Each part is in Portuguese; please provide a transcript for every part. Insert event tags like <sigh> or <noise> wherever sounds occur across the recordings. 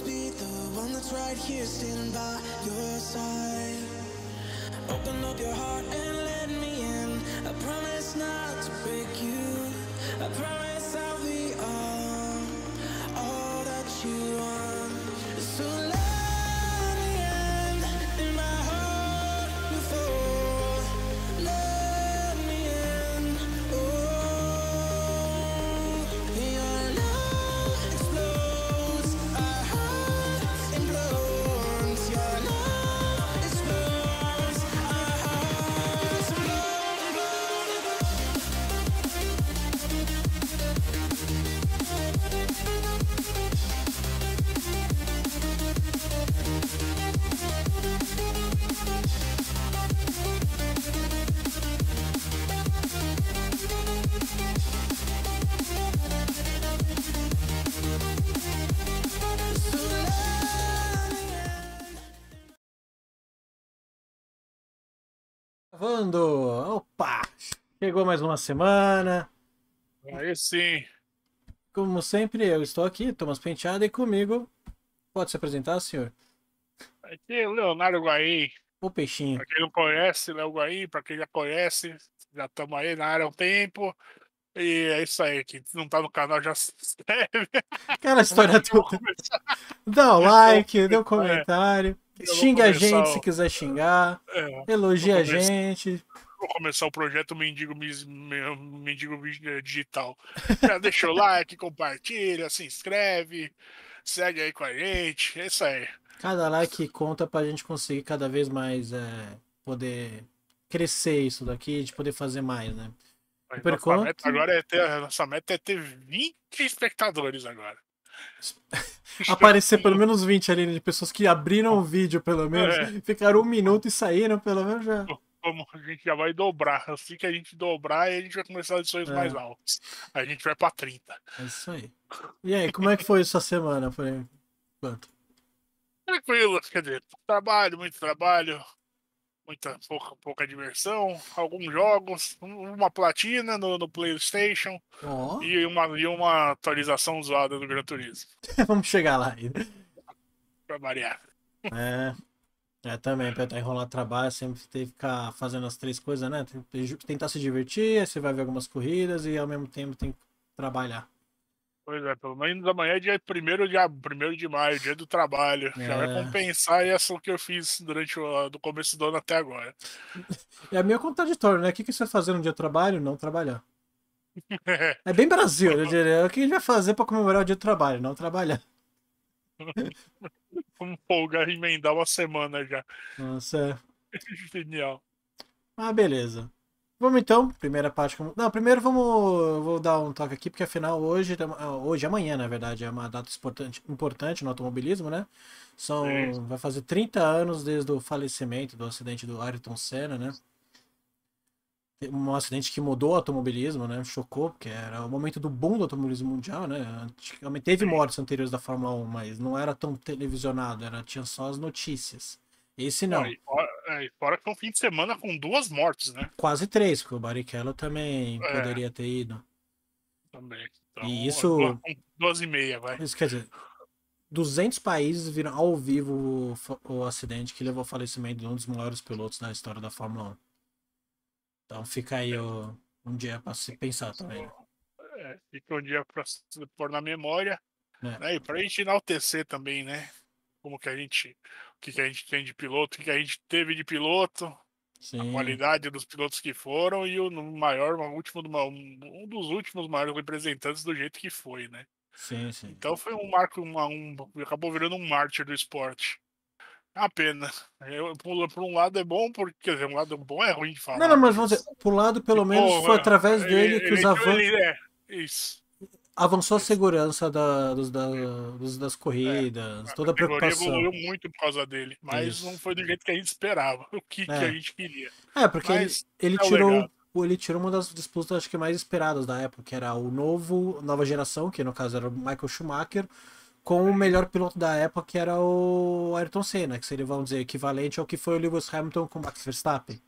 always be the one that's right here standing by your side Open up your heart and let me in I promise not to break you I promise Chegou mais uma semana. Aí sim. Como sempre, eu estou aqui, Thomas Penteado, e comigo. Pode se apresentar, senhor? Aqui é o Leonardo Guaim. O peixinho. Pra quem não conhece, Léo Guaim, pra quem já conhece, já estamos aí na área há um tempo. E é isso aí, que não tá no canal já se <laughs> inscreve. Cara, a história toda. <laughs> Dá o like, dê um é. comentário. É, Xinga a gente se quiser xingar. É, elogia a gente vou começar o projeto Mendigo, Mendigo é, Digital. Já deixa o like, compartilha, se inscreve, segue aí com a gente. É isso aí. Cada like conta pra gente conseguir cada vez mais é, poder crescer isso daqui, de poder fazer mais, né? conta... meta agora é ter, nossa meta é ter 20 espectadores agora. <laughs> Aparecer pelo menos 20 ali né, de pessoas que abriram o vídeo, pelo menos, é. ficaram um minuto e saíram, pelo menos já como a gente já vai dobrar. Assim que a gente dobrar, a gente vai começar as é. mais altas. A gente vai pra 30. É isso aí. E aí, como é que foi essa semana? Foi quanto? Tranquilo, quer dizer, trabalho, muito trabalho, muita pouca, pouca diversão, alguns jogos, uma platina no, no PlayStation oh. e, uma, e uma atualização zoada do Gran Turismo. <laughs> Vamos chegar lá ainda. Pra variar. É. É, também, pra tá enrolar trabalho, sempre tem que ficar fazendo as três coisas, né? Tentar se divertir, você vai ver algumas corridas e ao mesmo tempo tem que trabalhar. Pois é, pelo menos amanhã é dia 1 de, 1 de maio, dia do trabalho. É. Já vai é. compensar a que eu fiz durante o do começo do ano até agora. <laughs> É meio contraditório, né? O que, que você vai fazer no dia do trabalho? Não trabalhar. É, <laughs> é bem Brasil, eu diria. O que a gente vai fazer para comemorar o dia do trabalho? Não trabalhar. <laughs> <laughs> Vamos folgar e emendar uma semana já. Nossa, é. <laughs> Genial. Ah, beleza. Vamos então, primeira parte. Não, primeiro vamos vou dar um toque aqui, porque afinal hoje, ah, hoje amanhã, na verdade, é uma data importante, importante no automobilismo, né? São, vai fazer 30 anos desde o falecimento do acidente do Ayrton Senna, né? um acidente que mudou o automobilismo, né? Chocou, porque era o momento do boom do automobilismo mundial, né? Antigamente teve mortes anteriores da Fórmula 1, mas não era tão televisionado, era tinha só as notícias. Esse não. fora, é, e fora que foi um fim de semana com duas mortes, né? Quase três, porque o Barrichello também é. poderia ter ido. Também. Então, e isso. Duas, duas e meia, vai. Isso quer dizer, 200 países viram ao vivo o, o acidente que levou ao falecimento de um dos maiores pilotos da história da Fórmula 1. Então fica aí o, um dia para se pensar também. É, fica um dia para pôr na memória. É. Né? E para a gente enaltecer também, né? Como que a gente. O que, que a gente tem de piloto, o que, que a gente teve de piloto. Sim. A qualidade dos pilotos que foram e o maior, o último, um dos últimos maiores representantes do jeito que foi, né? Sim, sim. Então foi um marco, uma, um, acabou virando um mártir do esporte. A pena. Eu, por, por, um lado é bom, porque quer dizer, um lado bom é ruim de falar. Não, não, mas vamos dizer, por um lado, pelo e, menos, foi através é, dele ele, que os avanços. É, isso. Avançou a segurança da, dos, da, é. dos das é, corridas, é, toda a preocupação. evoluiu muito por causa dele, mas isso. não foi do jeito que a gente esperava, o que, é. que a gente queria. É, porque ele, tirou. ele tirou uma das disputas acho que mais esperadas da época, que era o novo, nova geração, que no caso era o Michael Schumacher, com o melhor piloto da época, que era o Ayrton Senna, que seria, vamos dizer, equivalente ao que foi o Lewis Hamilton com Max Verstappen.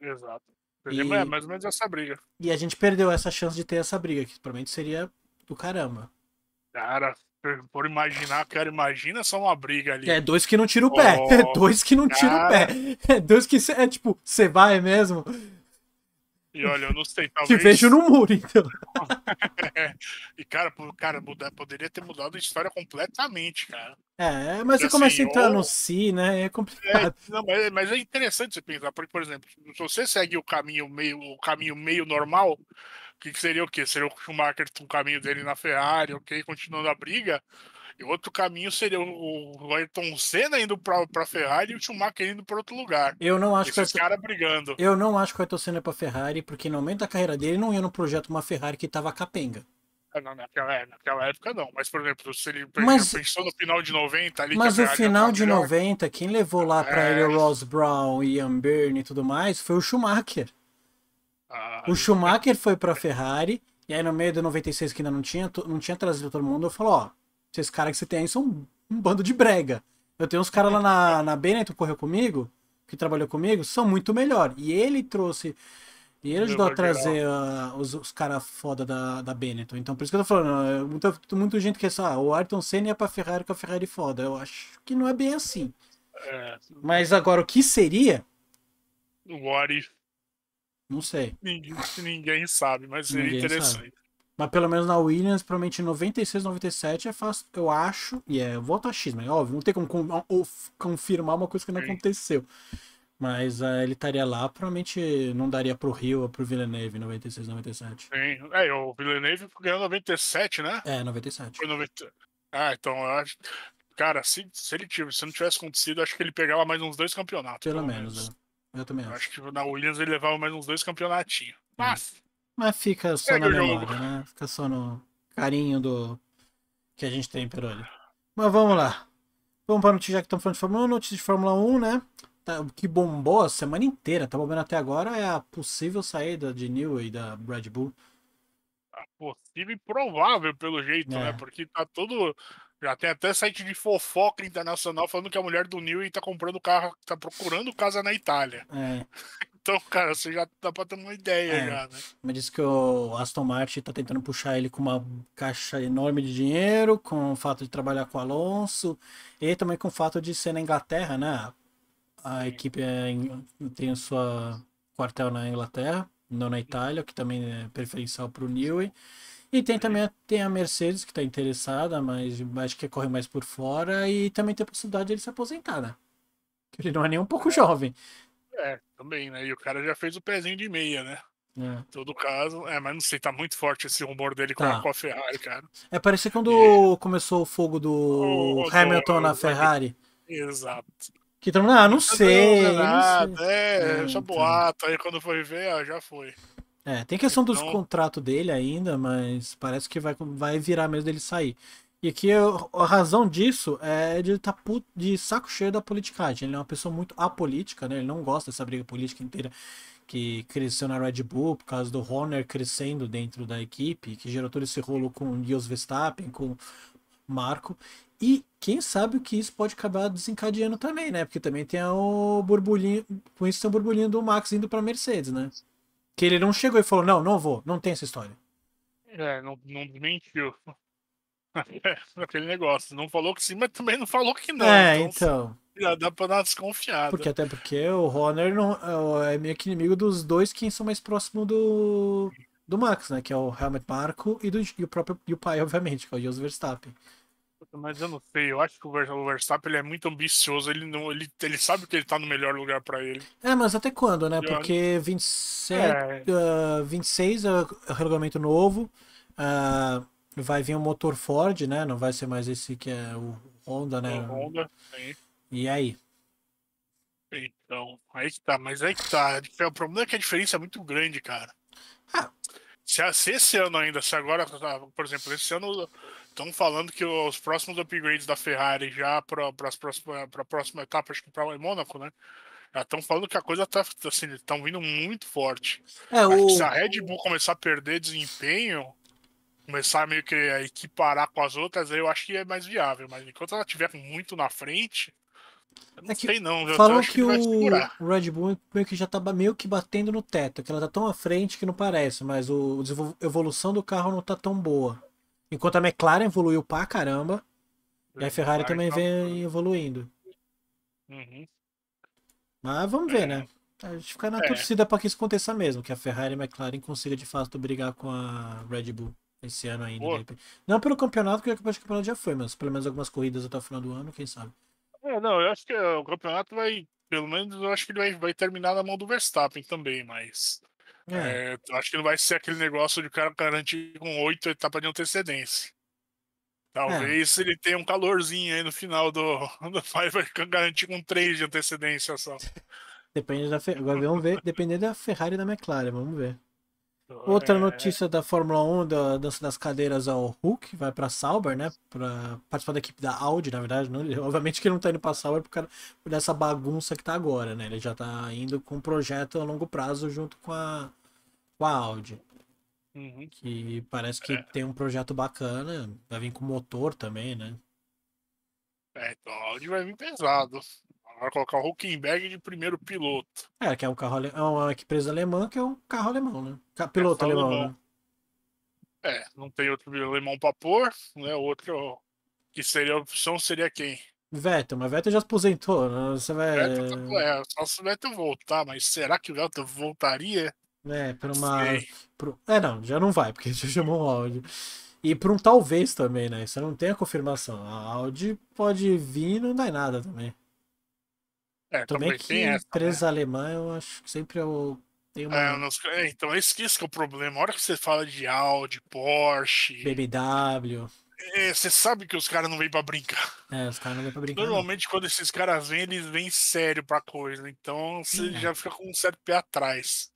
Exato. e... É, mais ou menos essa briga. E a gente perdeu essa chance de ter essa briga, que provavelmente seria do caramba. Cara, por imaginar, cara, imagina só uma briga ali. É, dois que não tiram o pé. <laughs> Oh, é dois que não cara. o pé. É <laughs> dois que. É tipo, você vai mesmo? E olha, eu não sei, talvez. <laughs> Te vejo no muro, então. <laughs> e, cara, cara poderia ter mudado a história completamente, cara. É, mas você assim, a entrar ou... no si, né? É complicado. É, não, mas, mas, é interessante você pensar, porque, por exemplo, se você segue o caminho meio, o caminho meio normal, que seria o quê? Seria o Schumacher com o caminho dele na Ferrari, ok? Continuando a briga. E outro caminho seria o Ayrton Senna indo pra, pra Ferrari e o Schumacher indo pra outro lugar. Eu não acho Esses que. Esse... brigando. Eu não acho que o Ayrton Senna é pra Ferrari, porque no momento da carreira dele não ia no projeto uma Ferrari que tava capenga. É, é, naquela, época não. Mas, por exemplo, se ele mas, pensou no final de 90 ali. Mas o final de melhor. 90, quem levou lá para é... ele Ross Brown, Ian Byrne e tudo mais foi o Schumacher. Ah, o é. Schumacher é... foi para Ferrari, e aí no meio do 96 que ainda não tinha, não tinha trazido todo mundo, eu falou, ó, esses caras que você tem aí são um bando de brega. Eu tenho uns caras lá na, na Benetton, correu comigo, que trabalhou comigo, são muito melhor. E ele trouxe. E ele ajudou a trazer ah, os, os caras foda da, da Benetton. Então, por isso que eu tô falando, ah, muita, muita gente que é só, ah, o Ayrton Senna ia pra Ferrari com a Ferrari foda. Eu acho que não é bem assim. É. Mas agora, o que seria? O What if? Não sei. Ninguém, ninguém sabe, mas seria ninguém interessante. Sabe. Mas pelo menos na Williams, provavelmente 96, 97 é fácil, eu acho. E é volta X, mas é óbvio, não tem como confirmar uma coisa que não aconteceu. Mas uh, ele estaria lá, provavelmente não daria pro Rio ou pro Villeneuve 96, 97. Sim, é, o Villeneuve ganhou 97, né? É, 97. Foi 90... Ah, então eu acho. Cara, se, se ele tivesse, se não tivesse acontecido, acho que ele pegava mais uns dois campeonatos. Pelo, pelo menos, menos. É. Eu também acho. acho que na Williams ele levava mais uns dois campeonatinhos. Mas. Hum. Mas fica só na memória, né? Fica só no carinho do que a gente tem pelo ele. Mas vamos lá. Vamos para notícia que estamos falando de Fórmula 1, notícia de Fórmula 1, né? Tá, o que bombou a semana inteira, tá bombando até agora, é a possível saída de Newey da Red Bull. A possível e provável, pelo jeito, né? é. né? Porque tá tudo. Já tem até site de fofoca internacional falando que a mulher do Newey tá comprando carro, tá procurando casa na Itália. É. <laughs> Então, cara, você já dá pra ter uma ideia é, já, né? Mas disse que o Aston Martin tá tentando puxar ele com uma caixa enorme de dinheiro, com o fato de trabalhar com o Alonso, e também com o fato de ser na Inglaterra, né? A Sim. equipe é, tem o seu quartel na Inglaterra, não na Itália, que também é preferencial pro Newey. E tem também tem a Mercedes, que tá interessada, mas acho que corre mais por fora, e também tem a possibilidade de ele se aposentar, né? Ele não é nem um pouco é. jovem. É, também, né? E o cara já fez o pezinho de meia, né? É. Todo caso, é, mas não sei, tá muito forte esse rumor dele com, tá. a, com a Ferrari, cara. É, parecia quando começou o fogo do o, Hamilton na Ferrari. Exato. Que todo ah, não tá sei. Não, nada, não sei. É, é, já então. boato, aí quando foi ver, ó, ah, já foi. É, tem questão então... dos contratos dele ainda, mas parece que vai, vai virar mesmo dele sair. E que eu, a razão disso é de estar tá de saco cheio da politicagem. Ele é uma pessoa muito apolítica, né? Ele não gosta dessa briga política inteira que cresceu na Red Bull por causa do Horner crescendo dentro da equipe, que gerou todo esse rolo com o Lewis Verstappen, com Marco. E quem sabe o que isso pode acabar desencadeando também, né? Porque também tem o burburinho, com isso tem o burburinho do Max indo para Mercedes, né? Que ele não chegou e falou: "Não, não vou, não tem essa história". É, não, não mentiu. <laughs> Aquele negócio, não falou que sim, mas também não falou que não. É, então. então... Já dá pra dar desconfiado. Porque até porque o Honor não, é, é meio que inimigo dos dois que são mais próximos do, do Max, né? Que é o Helmut Marco e, do, e o próprio e o pai, obviamente, que é o Jos Verstappen. Mas eu não sei, eu acho que o Verstappen ele é muito ambicioso, ele, não, ele, ele sabe que ele tá no melhor lugar para ele. É, mas até quando, né? Porque 27, é. uh, ah, 26 é o regulamento novo. Uh, vai vir um motor Ford, né? Não vai ser mais esse que é o Honda, né? É Honda, sim. E aí? Então, aí que tá, mas aí que tá. O problema é que a diferença é muito grande, cara. Ah. Se, se esse ano ainda, se agora, tá, por exemplo, esse ano estão falando que os próximos upgrades da Ferrari já para a próxima etapa, acho que para Mônaco, né? estão falando que a coisa tá assim, estão vindo muito forte. É, o... Se a Red Bull começar a perder desempenho, começar meio que a equiparar com as outras, aí eu acho que é mais viável. Mas enquanto ela tiver muito na frente, eu não é que, sei não. falou que, que o Red Bull meio que já tá meio que batendo no teto, que ela tá tão à frente que não parece, mas o, a evolução do carro não tá tão boa. Enquanto a McLaren evoluiu pra caramba, e a Ferrari também tá... vem evoluindo. Uhum. Mas vamos ver, é. né? A gente fica na é. torcida para que isso aconteça mesmo, que a Ferrari e a McLaren consiga de fato brigar com a Red Bull esse ano ainda. Não pelo campeonato, porque acho que o campeonato já foi, mas pelo menos algumas corridas até o final do ano, quem sabe. É, não, eu acho que é, o campeonato vai, pelo menos eu acho que ele vai, vai terminar na mão do Verstappen também, mas. É. É, acho que não vai ser aquele negócio de o cara garantir com oito etapas de antecedência. Talvez é. ele tenha um calorzinho aí no final do. <laughs> do vai garantir com três de antecedência só. <laughs> Depende da Fer... Agora vamos ver, dependendo da Ferrari e da McLaren, vamos ver. Outra é, é, é. notícia da Fórmula 1, da dança das cadeiras ao Hulk, vai para Sauber, né? Para participar da equipe da Audi, na verdade. Não, <laughs> obviamente que ele não tá indo para Sauber por causa dessa bagunça que tá agora, né? Ele já tá indo com um projeto a longo prazo junto com a, com a Audi. Uhum. Que parece que é. tem um projeto bacana, vai vir com motor também, né? É, então a Audi vai vir pesado. Agora colocar o Huckenberg de primeiro piloto. É, que é um carro ale... é uma empresa alemã que é um carro alemão, né? É, piloto é, alemão, alemão. Né? É, não tem outro alemão pra pôr, né? Outro é que seria a opção seria quem? Vettel, mas Vettel já aposentou, né? Você vai. Vettel, tá é, só se o Vettel voltar, mas será que o Vettel voltaria? É, pra uma. Pro... É, não, já não vai, porque <laughs> já chamou o Audi. E por um talvez também, né? Isso não tem a confirmação. A Audi pode vir e não dá em nada também. É, também, também que essa, né? empresa né? alemã, eu acho que sempre eu tenho uma... É, é, então, esse, que é o problema. A hora que você fala de Audi, Porsche... BMW... É, você sabe que os caras não vêm pra brincar. É, os caras não vêm pra brincar. Normalmente, não. quando esses caras vêm, eles vêm sério pra coisa. Então, você é. já fica com um certo pé atrás.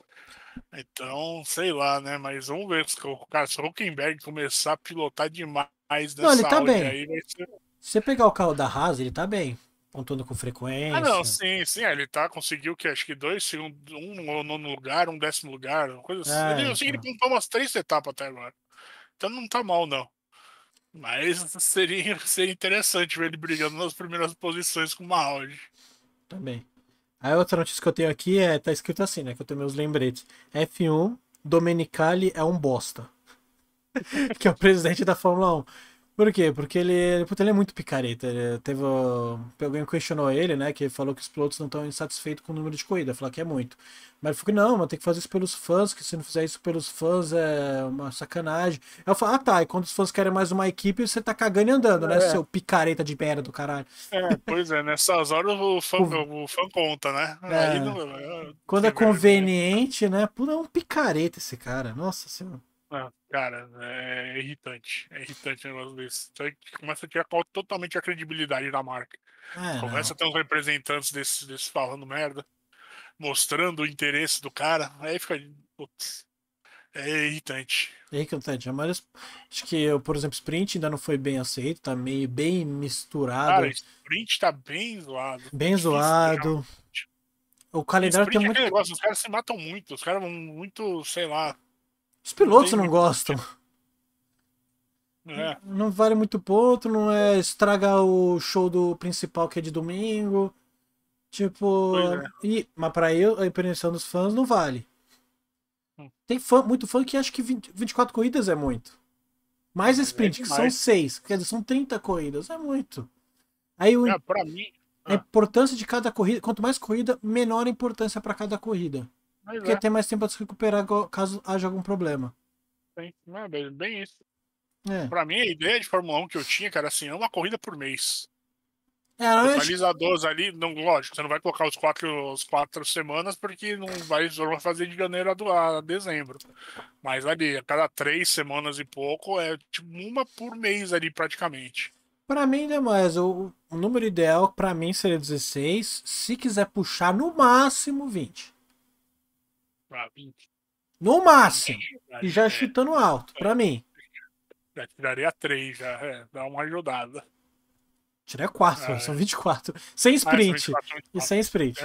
Então, sei lá, né? Mas vamos ver. Se o cara, se o Huckenberg começar a pilotar demais nessa não, ele tá bem. Aí, ser... Se você pegar o carro da Haas, ele tá bem pontuando com frequência. Ah, não, sim, sim. Ele tá, conseguiu que acho que dois, segundo, um nono lugar, um décimo lugar, uma coisa é, assim. Ah, ele, assim, ele pontuou então. umas três etapas até agora. Então não tá mal, não. Mas seria, <laughs> seria interessante ver ele brigando nas primeiras posições com uma Audi. Também. A outra notícia que eu tenho aqui é, tá escrito assim, né? Que eu tenho meus lembretes. F1, Domenicali é um bosta. <laughs> que é o presidente da Fórmula 1. Por quê? Porque ele, puta, ele é muito picareta. Ele teve, alguém questionou ele, né? Que falou que os pilotos não estão insatisfeitos com o número de corrida, falou que é muito. Mas falou que não, mas tem que fazer isso pelos fãs, que se não fizer isso pelos fãs é uma sacanagem. Eu falo, ah tá, e quando os fãs querem mais uma equipe, você tá cagando e andando, né, é. né, seu picareta de merda do caralho. É, pois é, nessas horas o fã, o... o fã conta, né? É. Não, é, quando é conveniente, né? Pô, é um picareta esse cara, nossa senhora. Ah, cara, é, é irritante. É irritante o negócio desse. começa a tirar totalmente a credibilidade da marca. É, começa não. a ter uns representantes desses, falando merda, mostrando o interesse do cara. Aí fica. Putz, é irritante. É irritante. A né? maioria, acho que, eu, por exemplo, Sprint ainda não foi bem aceito, tá meio bem misturado. Cara, Sprint tá bem zoado. Bem zoado. O calendário Sprint tem é Negócio, os caras se matam muito, os caras vão muito, sei lá os pilotos não, não gostam. É. Não vale muito ponto, não é estraga o show do principal que é de domingo. Tipo, é. e, mas para eu a impressão dos fãs não vale. Hum. Tem fã, muito fã que acha que 20, 24 corridas é muito. Mais é sprint, é que são seis, quer dizer, são 30 corridas, é muito. Aí o, é, mim, a ah. importância de cada corrida, quanto mais corrida, menor a importância para cada corrida. Mas porque é. tem mais tempo para se recuperar caso haja algum problema. Sim, é bem, bem isso. É. Pra mim, a ideia de Fórmula 1 que eu tinha, cara, assim, é uma corrida por mês. É, Totalizadores acho... ali, não, lógico, você não vai colocar os quatro, os quatro semanas, porque não vai, vai fazer de janeiro a, dezembro. Mas ali, a cada três semanas e pouco, é tipo uma por mês ali, praticamente. Para mim, ainda mais. O, o número ideal, para mim, seria 16. Se quiser puxar, no máximo 20. 20. No máximo. É e já é. chutando alto, para mim. Já tiraria 3, já. É, dá uma ajudada. Tiraria 4, é. são 24. Ah, sem sprint. Ah, 24, 24. E sem sprint.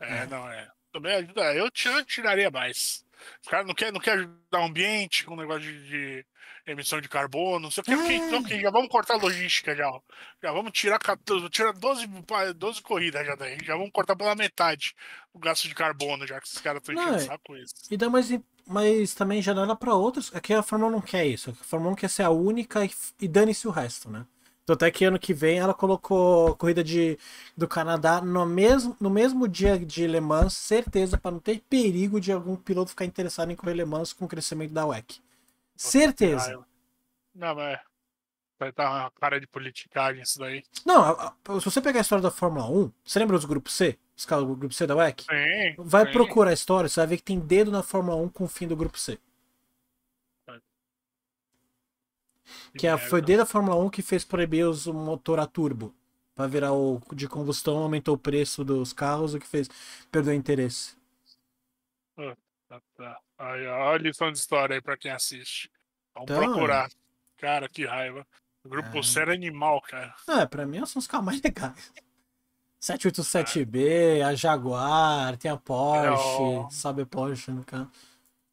É, é, não, é. Também ajuda. Eu tiraria mais. O cara não quer, não quer ajudar o ambiente com um negócio de, de emissão de carbono, não sei o que. Então, ah. já vamos cortar a logística já. Já vamos tirar, tirar 12, 12 corridas já daí. Já vamos cortar pela metade o gasto de carbono, já que esses caras estão enchendo saco isso. E dá mais, mas também dá para outros. Aqui é a Fórmula não quer isso. A Fórmula 1 quer ser a única e, e dane-se o resto, né? Então, até que ano que vem ela colocou corrida de, do Canadá no mesmo, no mesmo dia de Le Mans, certeza, para não ter perigo de algum piloto ficar interessado em correr Le Mans com o crescimento da WEC. Certeza. Não, é vai dar tá uma cara de politicagem isso daí. Não, se você pegar a história da Fórmula 1, você lembra dos grupos C? Os caras do grupo C da WEC? Sim, vai sim. procurar a história, você vai ver que tem dedo na Fórmula 1 com o fim do grupo C. Que, é, foi desde a Fórmula 1 que fez proibir os motor a turbo. Pra virar o de combustão, aumentou o preço dos carros, o que fez perder o interesse. Ah. Ah, tá. Aí, ó, a lição de história aí pra quem assiste. Vamos então... procurar. Cara, que raiva. O grupo é... Sério animal, cara. É, pra mim são os caras mais <laughs> legais. 787B, a Jaguar, tem a é, Porsche, é, o... a Porsche no né, canto.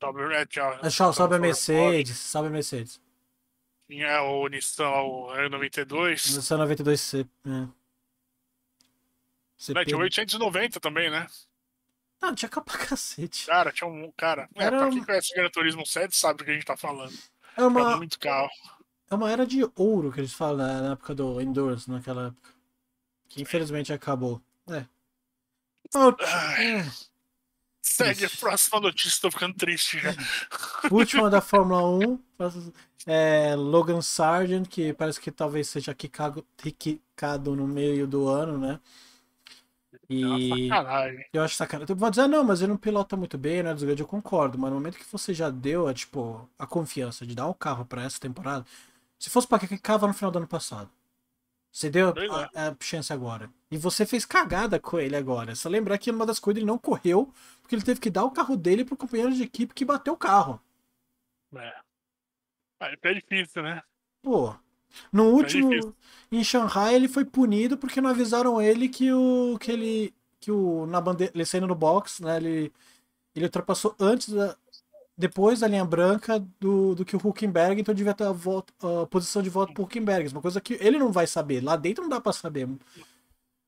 Sobe, é, tchau, é, tchau, sobe a Mercedes, sobe a Mercedes. Tinha é, o Nissan, o Aero 92. Nissan 92C, é. CP. Não, é tinha 890 também, né? Não, tinha capa cacete. Cara, tinha um. Cara, era... é, pra quem conhece o Gran Turismo 7 sabe do que a gente tá falando. É uma... Era muito carro. É uma era de ouro que eles falam né, na época do Endurance, naquela época. Que infelizmente acabou. É. Oh, é. Segue a próxima notícia, tô ficando triste já. <laughs> Última da Fórmula 1. É Logan Sargent, que parece que talvez seja quicado, quicado no meio do ano, né? É e é eu acho sacanagem. Eu vou dizer, não, mas ele não pilota muito bem, né é desgrande, eu concordo. Mas no momento que você já deu, a tipo, a confiança de dar o carro para essa temporada, se fosse para que cava no final do ano passado. Você deu a, a, chance agora. E você fez cagada com ele agora. Só lembrar que uma das coisas ele não correu, porque ele teve que dar o carro dele pro companheiro de equipe que bateu o carro. É. Ah, é difícil, né? Pô, no tá último, é em Shanghai, ele foi punido porque não avisaram ele que o que ele que o na bandeira, ele saindo no box, né? Ele ele ultrapassou antes da depois da linha branca do, do que o Huckenberg, então devia ter a, volta a posição de volta pro Huckenberg, uma coisa que ele não vai saber, lá dentro não dá para saber.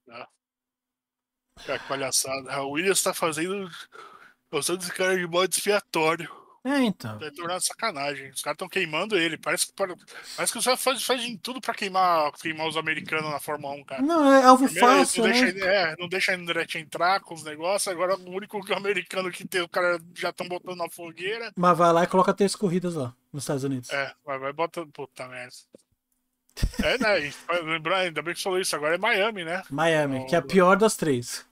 Ah. Que é palhaçada, a Williams tá fazendo usando esse cara de modo expiatório. É, então. É tá tornado sacanagem. Os caras estão queimando ele. Parece que, parece que os caras fazem tudo pra queimar, queimar os americanos na Fórmula 1, cara. Não, é alvo fácil. Não, né? deixa, é, não deixa a Andretti entrar com os negócios. Agora o único americano que tem, o cara já estão botando na fogueira. Mas vai lá e coloca três corridas lá nos Estados Unidos. É, vai, vai botando. Puta merda. É, né? Lembrando ainda bem que falou isso, agora é Miami, né? Miami, então, que é a pior das três.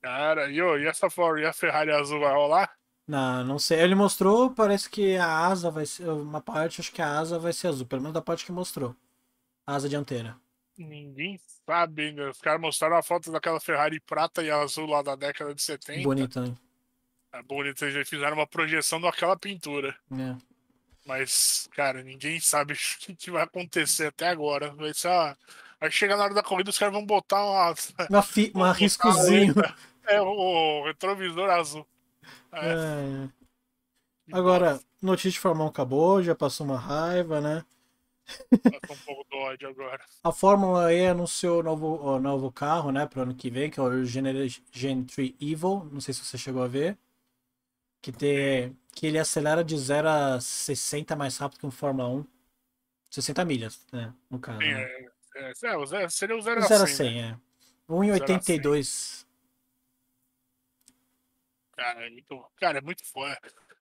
Cara, e, oh, e essa Ferrari, e a Ferrari azul vai rolar? Não, não sei. Ele mostrou, parece que a asa vai ser. Uma parte, acho que a asa vai ser azul, pelo menos da parte que mostrou. A asa dianteira. Ninguém sabe ainda. Os caras mostraram a foto daquela Ferrari prata e azul lá da década de 70. Bonita, hein? Né? É bonita, já fizeram uma projeção daquela pintura. É. Mas, cara, ninguém sabe <laughs> o que vai acontecer até agora. Vai ser uma... Aí chega na hora da corrida, os caras vão botar uma. Uma, fi... <laughs> uma <laughs> É, o retrovisor azul. É. é, é. Então, agora, notícia de Fórmula 1 acabou, já passou uma raiva, né? Passou um pouco do ódio agora. A Fórmula E anunciou o novo, o novo carro, né, pro ano que vem, que é o Gen 3 Evil, não sei se você chegou a ver. Que, te, que ele acelera de 0 a 60 mais rápido que um Fórmula 1. 60 milhas, né, no caso. Sim, né? É, é, é seria o 0 a 100. 0 a 100, né? é. 1,82 cara. Então, cara, é muito foda.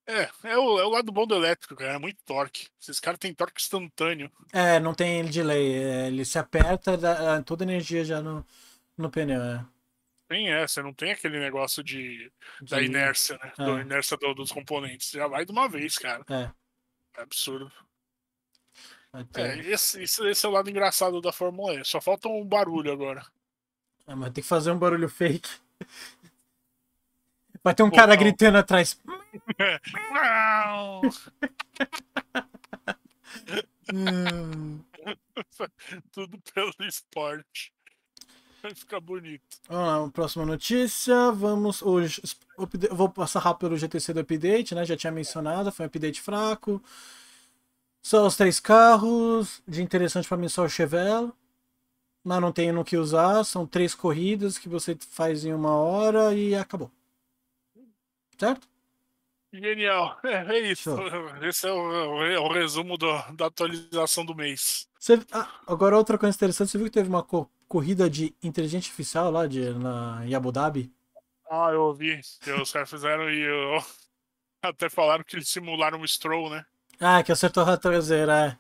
É, é o, é o lado bom do elétrico, cara. É muito torque. Esses caras têm torque instantâneo. É, não tem delay. É, ele se aperta, dá, ah, toda a energia já no, no pneu, é. Tem essa, não tem aquele negócio de, de... da inércia, né? É. Da inércia do, dos componentes. Já vai de uma vez, cara. É. É absurdo. É, esse, esse, esse, é o lado engraçado da Fórmula E. Só falta um barulho agora. É, mas tem que fazer um barulho fake. Vai ter um Pô, cara não. gritando atrás. <laughs> Tudo pelo esporte. Vai ficar bonito. Vamos lá, próxima notícia. Vamos. Hoje, vou passar rápido pelo GTC do update, né? Já tinha mencionado, foi um update fraco. Só os três carros. De interessante para mim, só o Chevelle mas não tem no que usar. São três corridas que você faz em uma hora e acabou. Certo? Genial. <laughs> É, isso. Esse é o, é o resumo do, da atualização do mês. Você, ah, agora, outra coisa interessante: você viu que teve uma co corrida de inteligência artificial lá de, na, em Abu Dhabi? Ah, eu ouvi. Os caras fizeram e eu... <laughs> até falaram que eles simularam um Stroll, né? Ah, que acertou a traseira.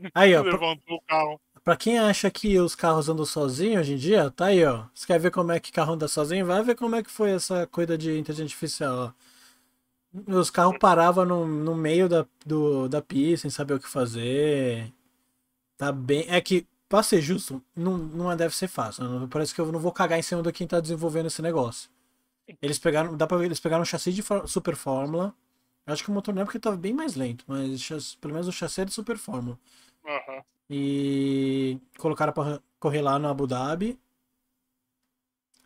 É. Aí, ó. <laughs> Levantou o carro. Para quem acha que os carros andam sozinhos hoje em dia, tá aí, ó. Você quer ver como é que carro anda sozinho? Vai ver como é que foi essa coisa de inteligência artificial, ó. Os carros paravam no, no meio da, do, da pista sem saber o que fazer. Tá bem. É que, pra ser justo, não, não deve ser fácil. Né? Parece que eu não vou cagar em cima de quem tá desenvolvendo esse negócio. Eles pegaram. Dá pra ver, eles pegaram um chassi de Super Fórmula. Acho que o motor não é porque tava bem mais lento, mas pelo menos o chassi é de Super Fórmula Uhum. E colocaram pra correr lá no Abu Dhabi.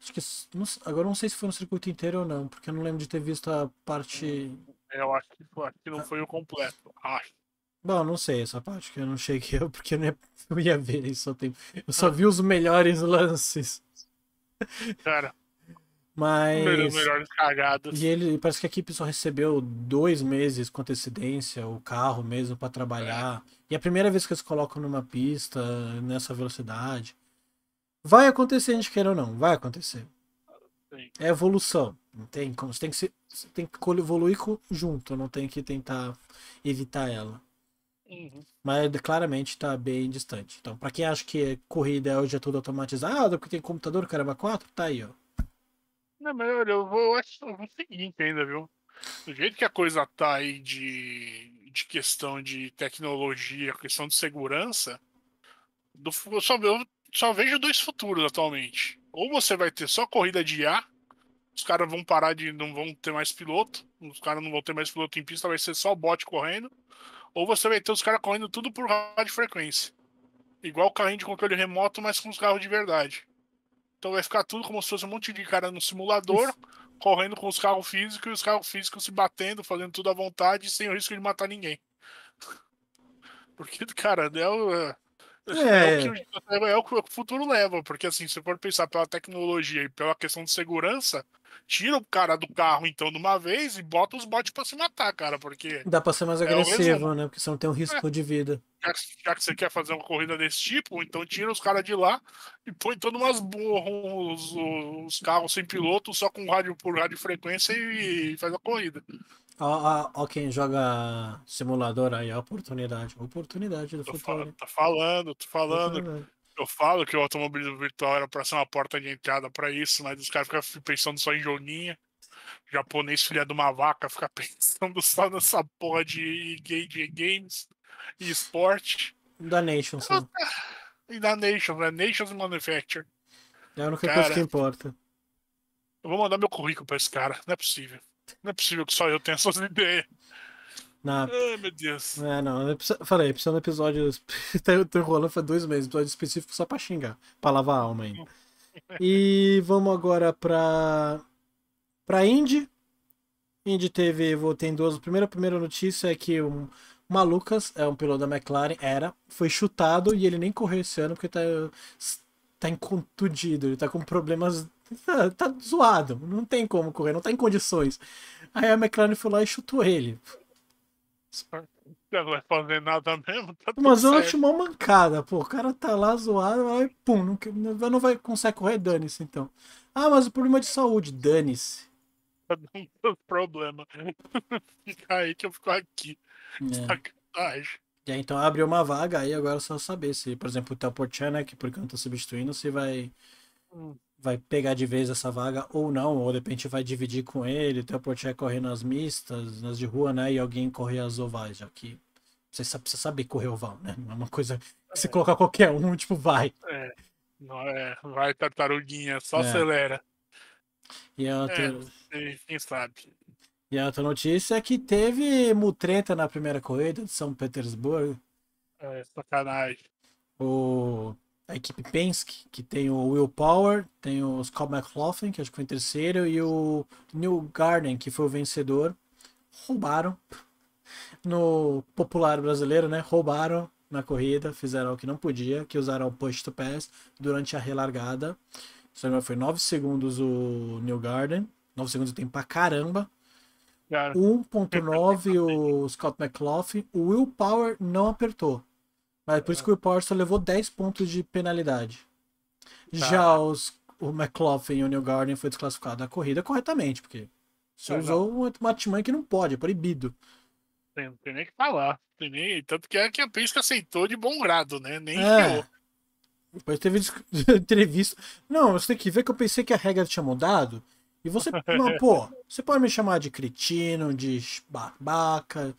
Acho que. Não, agora não sei se foi no circuito inteiro ou não, porque eu não lembro de ter visto a parte. Eu acho que, acho que não foi o completo, acho. Bom, não sei essa parte que eu não cheguei, <laughs> porque eu, não ia, eu ia ver isso ao tempo. Eu só vi os melhores lances. Cara. Mas. Melhores, melhores cagados. E ele parece que a equipe só recebeu dois meses com antecedência, o carro mesmo, para trabalhar. É. E a primeira vez que eles colocam numa pista, nessa velocidade. Vai acontecer, a gente queira ou não, vai acontecer. É evolução. Não tem como. Você tem que, se, tem que evoluir junto, não tem que tentar evitar ela. Uhum. Mas é, claramente está bem distante. Então, para quem acha que é corrida é hoje é tudo automatizado, porque tem computador, caramba, 4, tá aí, ó. Não, mas olha, eu vou, eu acho, vou ainda, viu? Do jeito que a coisa tá aí de de questão de tecnologia, questão de segurança, do, eu, só, eu só vejo dois futuros atualmente. Ou você vai ter só corrida de ar, os caras vão parar de. não vão ter mais piloto, os caras não vão ter mais piloto em pista, vai ser só bot correndo. Ou você vai ter os caras correndo tudo por rádio frequência. Igual o carrinho de controle remoto, mas com os carros de verdade. Então vai ficar tudo como se fosse um monte de cara no simulador. Isso correndo com os carros físicos e os carros físicos se batendo, fazendo tudo à vontade, sem o risco de matar ninguém. <laughs> Porque, cara, é o. É. É, o que, é. é. o que, o futuro leva, porque assim, se for pensar pela tecnologia e pela questão de segurança, tira o cara do carro então de uma vez e bota os bots para se matar, cara, porque dá para ser mais é agressivo, né? Porque você não tem um risco é. de vida já, já, que você quer fazer uma corrida desse tipo, então tira os caras de lá e põe todas umas borros, os, carros sem piloto, só com rádio por rádio frequência e, e faz a corrida. Ó, ó, ó, quem joga simulador aí, a oportunidade. Oportunidade do tô futuro. tá falando, tô falando. Eu falo que o automobilismo virtual era pra ser uma porta de entrada pra isso, mas os caras ficam pensando só em joguinha. japonês, filha de uma vaca, fica <laughs> pensando só nessa porra de, de, de games e esporte. Da Nations. e da Nations, né? Nations Manufacture. É a única cara, coisa que importa. Eu vou mandar meu currículo pra esse cara. Não é possível. Não é possível que só eu tenha essas <laughs> ideias. Na... Ai, meu Deus. É, não. Eu preciso... Falei, precisa de episódio. <laughs> Tô tá, tá enrolando foi dois meses. Episódio específico só pra xingar. Pra lavar a alma ainda. e <laughs> vamos agora pra. pra Indy. Indy teve. Vou, ter duas. A primeira, a primeira notícia é que um Malucas é um piloto da McLaren, era, foi chutado e ele nem correu esse ano porque tá, tá incontudido, ele tá com problemas. Tá, tá zoado, não tem como correr, não tá em condições. Aí a McLaren foi lá e chutou ele. Não vai fazer nada mesmo. Tá Mas eu acho uma mancada, pô. O cara tá lá zoado, vai, pum, não, não vai conseguir correr, dane-se então. Ah, mas o problema é de saúde, dane-se dar <laughs> um problema. <laughs> Fica aí que eu fico aqui. É. Tá sacanagem. E é, aí, então abriu uma vaga aí, agora é só saber se, por exemplo, o Telportchan, né, que por enquanto tá substituindo, se vai. Hum vai pegar de vez essa vaga ou não, ou de repente vai dividir com ele, o Telportier é correr nas mistas, nas de rua, né? E alguém correr as ovais, já que você sabe, você sabe correr oval, né? Não é uma coisa que se é. colocar qualquer um, <laughs> tipo, vai. É. Não é, vai tartaruguinha, só é. acelera. E a é, outra... É, quem sabe. E a outra notícia é que teve mutreta na primeira corrida de São Petersburgo. É, sacanagem. O, a equipe Penske, que tem o Will Power, tem o Scott McLaughlin, que acho que foi em terceiro, e o Neil Garden, que foi o vencedor, roubaram. No popular brasileiro, né? Roubaram na corrida, fizeram o que não podia, que usaram o push to pass durante a relargada. Se não foi 9 segundos o New Garden. 9 segundos de tempo pra caramba. 1.9 <laughs> o Scott McLaughlin. O Will Power não apertou. Mas é por isso que o Will Power só levou 10 pontos de penalidade. Tá. Já os, o McLaughlin e o New Garden foi desclassificado da corrida corretamente, porque você é, usou um uma artimanha que não pode, é proibido. Tem, não tem nem que falar. Tem nem, tanto que é que a Prisca aceitou de bom grado, né? Nem é. Depois teve <laughs> entrevista. Não, você tem que ver que eu pensei que a regra tinha mudado. E você, não, <laughs> pô, você pode me chamar de cretino, de babaca,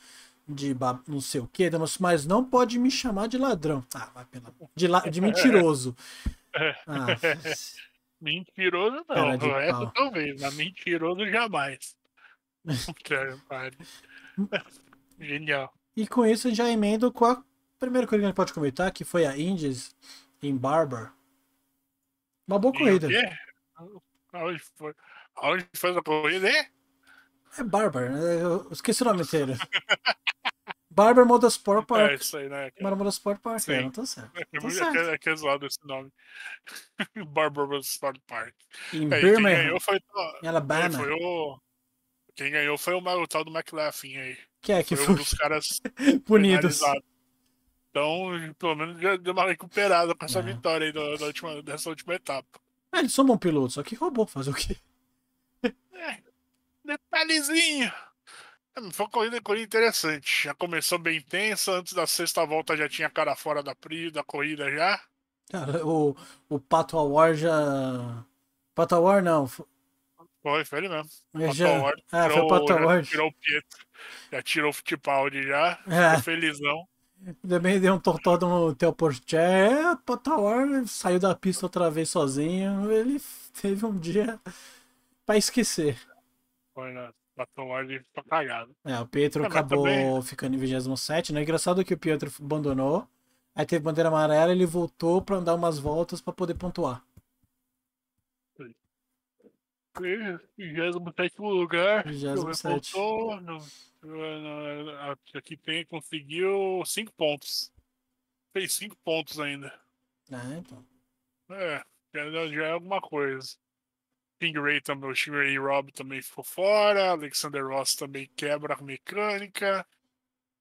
de bab não sei o quê, mas não pode me chamar de ladrão. Ah, vai pela... de, la... de mentiroso. <laughs> Ah, mentiroso não, no resto talvez, mas mentiroso jamais. Genial. E com isso já emendo com a primeira coisa que a gente pode comentar, que foi a Indies em Barber. Uma boa corrida. Aonde foi? Aonde foi a corrida, hein? É Barber, né? eu esqueci o nome inteiro. <laughs> Barber Motorsport é Park. É isso aí, né? Barber Motorsport Park, Sim. É, não tô certo. É não certo. É, que é zoado esse nome. <laughs> Barber Motorsport Park. Em é, Birmingham, quem ganhou foi, em Alabama. Foi o, quem ganhou foi o, o tal do McLaughlin aí. Que é que foi, foi um dos caras <laughs> punidos. Então, pelo menos já deu uma recuperada com essa é. vitória aí da, da última, dessa última etapa. É, eles são bom piloto, só que roubou fazer o quê? É, detalhezinho. É, foi uma corrida, corrida interessante. Já começou bem intensa, antes da sexta volta já tinha cara fora da, pri, da corrida já. Cara, o, o Pato Awar já. Pato Awar não. Foi, foi ele mesmo. Pato já... ah, tirou, foi o Pato Awar. Tirou o Pietro. Já tirou o Fittipaldi já. É. Ficou felizão. Também deu um tortó no Theo Porcher. É, saiu da pista outra vez sozinho. Ele teve um dia pra esquecer. Foi, na né? Patawar ficou cagado. É, o Pietro é, acabou também... ficando em 27, né? Engraçado que o Pietro abandonou. Aí teve bandeira amarela, ele voltou pra andar umas voltas pra poder pontuar. 27 lugar. 27. Voltou, não Aqui tem, conseguiu 5 pontos. Fez 5 pontos ainda. Ah, então. É, já, já é alguma coisa. ray também, o e Rob também ficou fora, Alexander Ross também quebra a mecânica.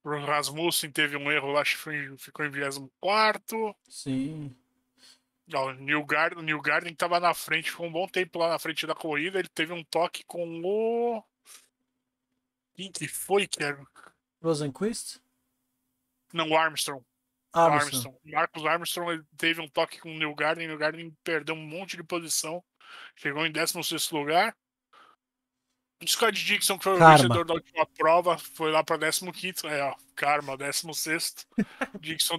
O Rasmussen teve um erro lá, ficou em 24. Sim. o New Garden, New Garden tava na frente, ficou um bom tempo lá na frente da corrida. Ele teve um toque com o. Quem que foi, Thiago? Rosenquist? Não, Armstrong. Armstrong. Armstrong. Marcos Armstrong teve um toque com o New Garden. O New Garden perdeu um monte de posição. Chegou em 16 lugar. O Scott Dixon, que foi karma. o vencedor da última prova, foi lá para 15. É, ó, Karma, 16. <laughs> Dixon,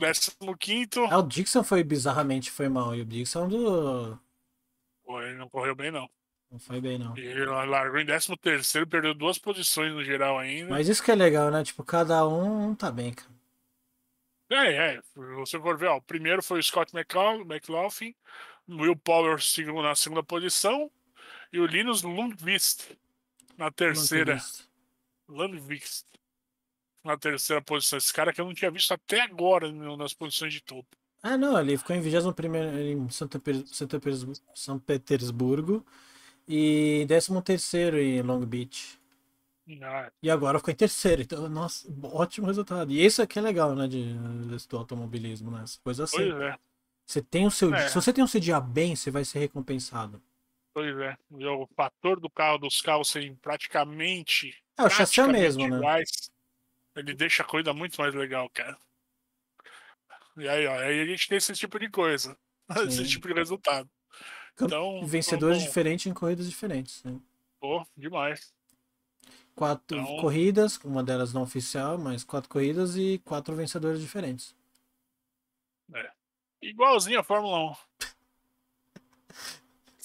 15. Ah, o Dixon foi bizarramente foi mal. E o Dixon é do. Pô, ele não correu bem, não. Não foi bem, não. E largou em 13 terceiro, perdeu duas posições no geral ainda. Mas isso que é legal, né? Tipo, cada um, um tá bem, cara. É, é. Você for ver, ó, o primeiro foi o Scott McLaughlin, o Will Power na segunda posição e o Linus Lundqvist na terceira. Lundqvist. Na terceira posição. Esse cara que eu não tinha visto até agora né, nas posições de topo. Ah, não, ele ficou em 21 em Santa, Santa São Petersburgo. E 13 terceiro em Long Beach. Não. E agora ficou em terceiro. Então, nossa, ótimo resultado. E isso aqui é legal, né? De, desse, do automobilismo, né? coisas coisa assim. Pois é. Você tem o seu, é. Se você tem o seu dia bem, você vai ser recompensado. Pois é. E o fator do carro, dos carros serem praticamente. É, o chassi é mesmo, né? iguais, né? Ele deixa a corrida muito mais legal, cara. E aí, ó, aí a gente tem esse tipo de coisa. <laughs> Sim. Esse tipo de resultado. Então, vencedores então, diferentes em corridas diferentes. Né? Pô, demais. Quatro então, corridas, uma delas não oficial, mas quatro corridas e quatro vencedores diferentes. É. Igualzinho a Fórmula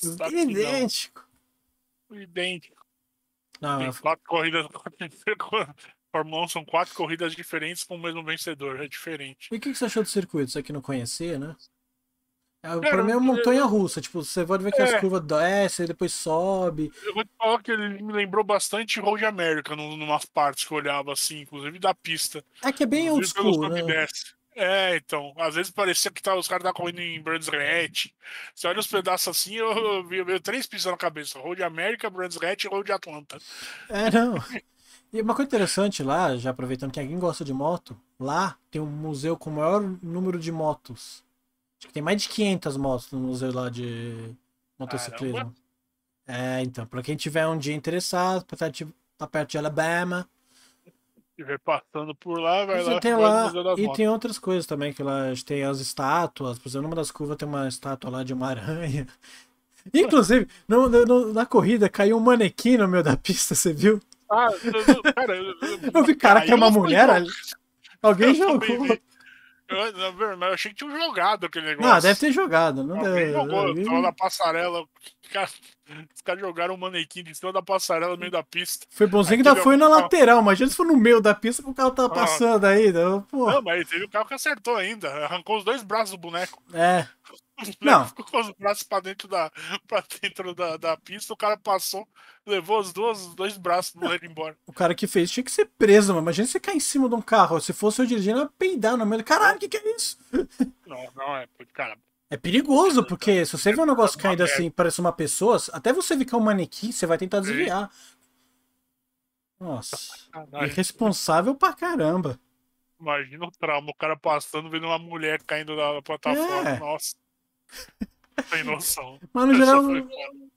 1. <laughs> idêntico. Idêntico. Não, Tem quatro eu... corridas. <laughs> Fórmula 1 são quatro corridas diferentes com o mesmo vencedor, é diferente. E o que, que você achou do circuito? Isso aqui não conhecia, né? Cara, pra mim é uma é, é montanha russa, tipo, você pode ver que é. as curvas descem, depois sobe. Eu vou te falar que ele me lembrou bastante Road America, numa parte que eu olhava assim, inclusive da pista. É que é bem old school, né? Desce. É, então, às vezes parecia que tava, os caras estavam tá correndo em Brands Hatch. Você olha os pedaços assim, eu, eu, eu, três pistas na cabeça: Road America, Brands Hatch e Road Atlanta. É, não. E uma coisa interessante lá, já aproveitando que alguém gosta de moto, lá tem um museu com o maior número de motos Acho que tem mais de 500 motos no museu lá de motociclismo. Caramba. É, então, pra quem tiver um dia interessado, pra tá estar tá perto de Alabama. Estiver passando por lá, vai lá. Tem lá e motos. tem outras coisas também, que lá tem as estátuas. Por exemplo, numa das curvas tem uma estátua lá de uma aranha. <laughs> Inclusive, no, no, na corrida caiu um manequim no meio da pista, você viu? Ah, cara, eu, eu, eu, eu vi, cara, que é uma mulher ali. Alguém jogou. Eu, eu, eu achei que tinha jogado aquele negócio. Não, deve ter jogado. Não deve, jogou, deve... na passarela. os caras jogaram um manequim de cima da passarela no meio da pista. Foi bonzinho que ainda foi um... na lateral, imagina se foi no meio da pista que o carro tava ah. passando ainda. Né, Porra. Não, mas teve o um carro que acertou ainda. Arrancou os dois braços do boneco. É. Não. Ficou com os braços pra dentro da, pra dentro da, da pista, o cara passou, levou os dois, os dois braços do ele embora. O cara que fez tinha que ser preso, mano. Imagina você cair em cima de um carro. Se fosse eu dirigindo, eu ia peidar no meio caralho, o que, que é isso? Não, não, é, cara. É perigoso, é, porque se você é vê um negócio caindo assim, parece uma pessoa, até você ficar um manequim, você vai tentar desviar. Nossa. Irresponsável pra caramba. Imagina o trauma, o cara passando, vendo uma mulher caindo da plataforma. É. Nossa noção. Mas no geral,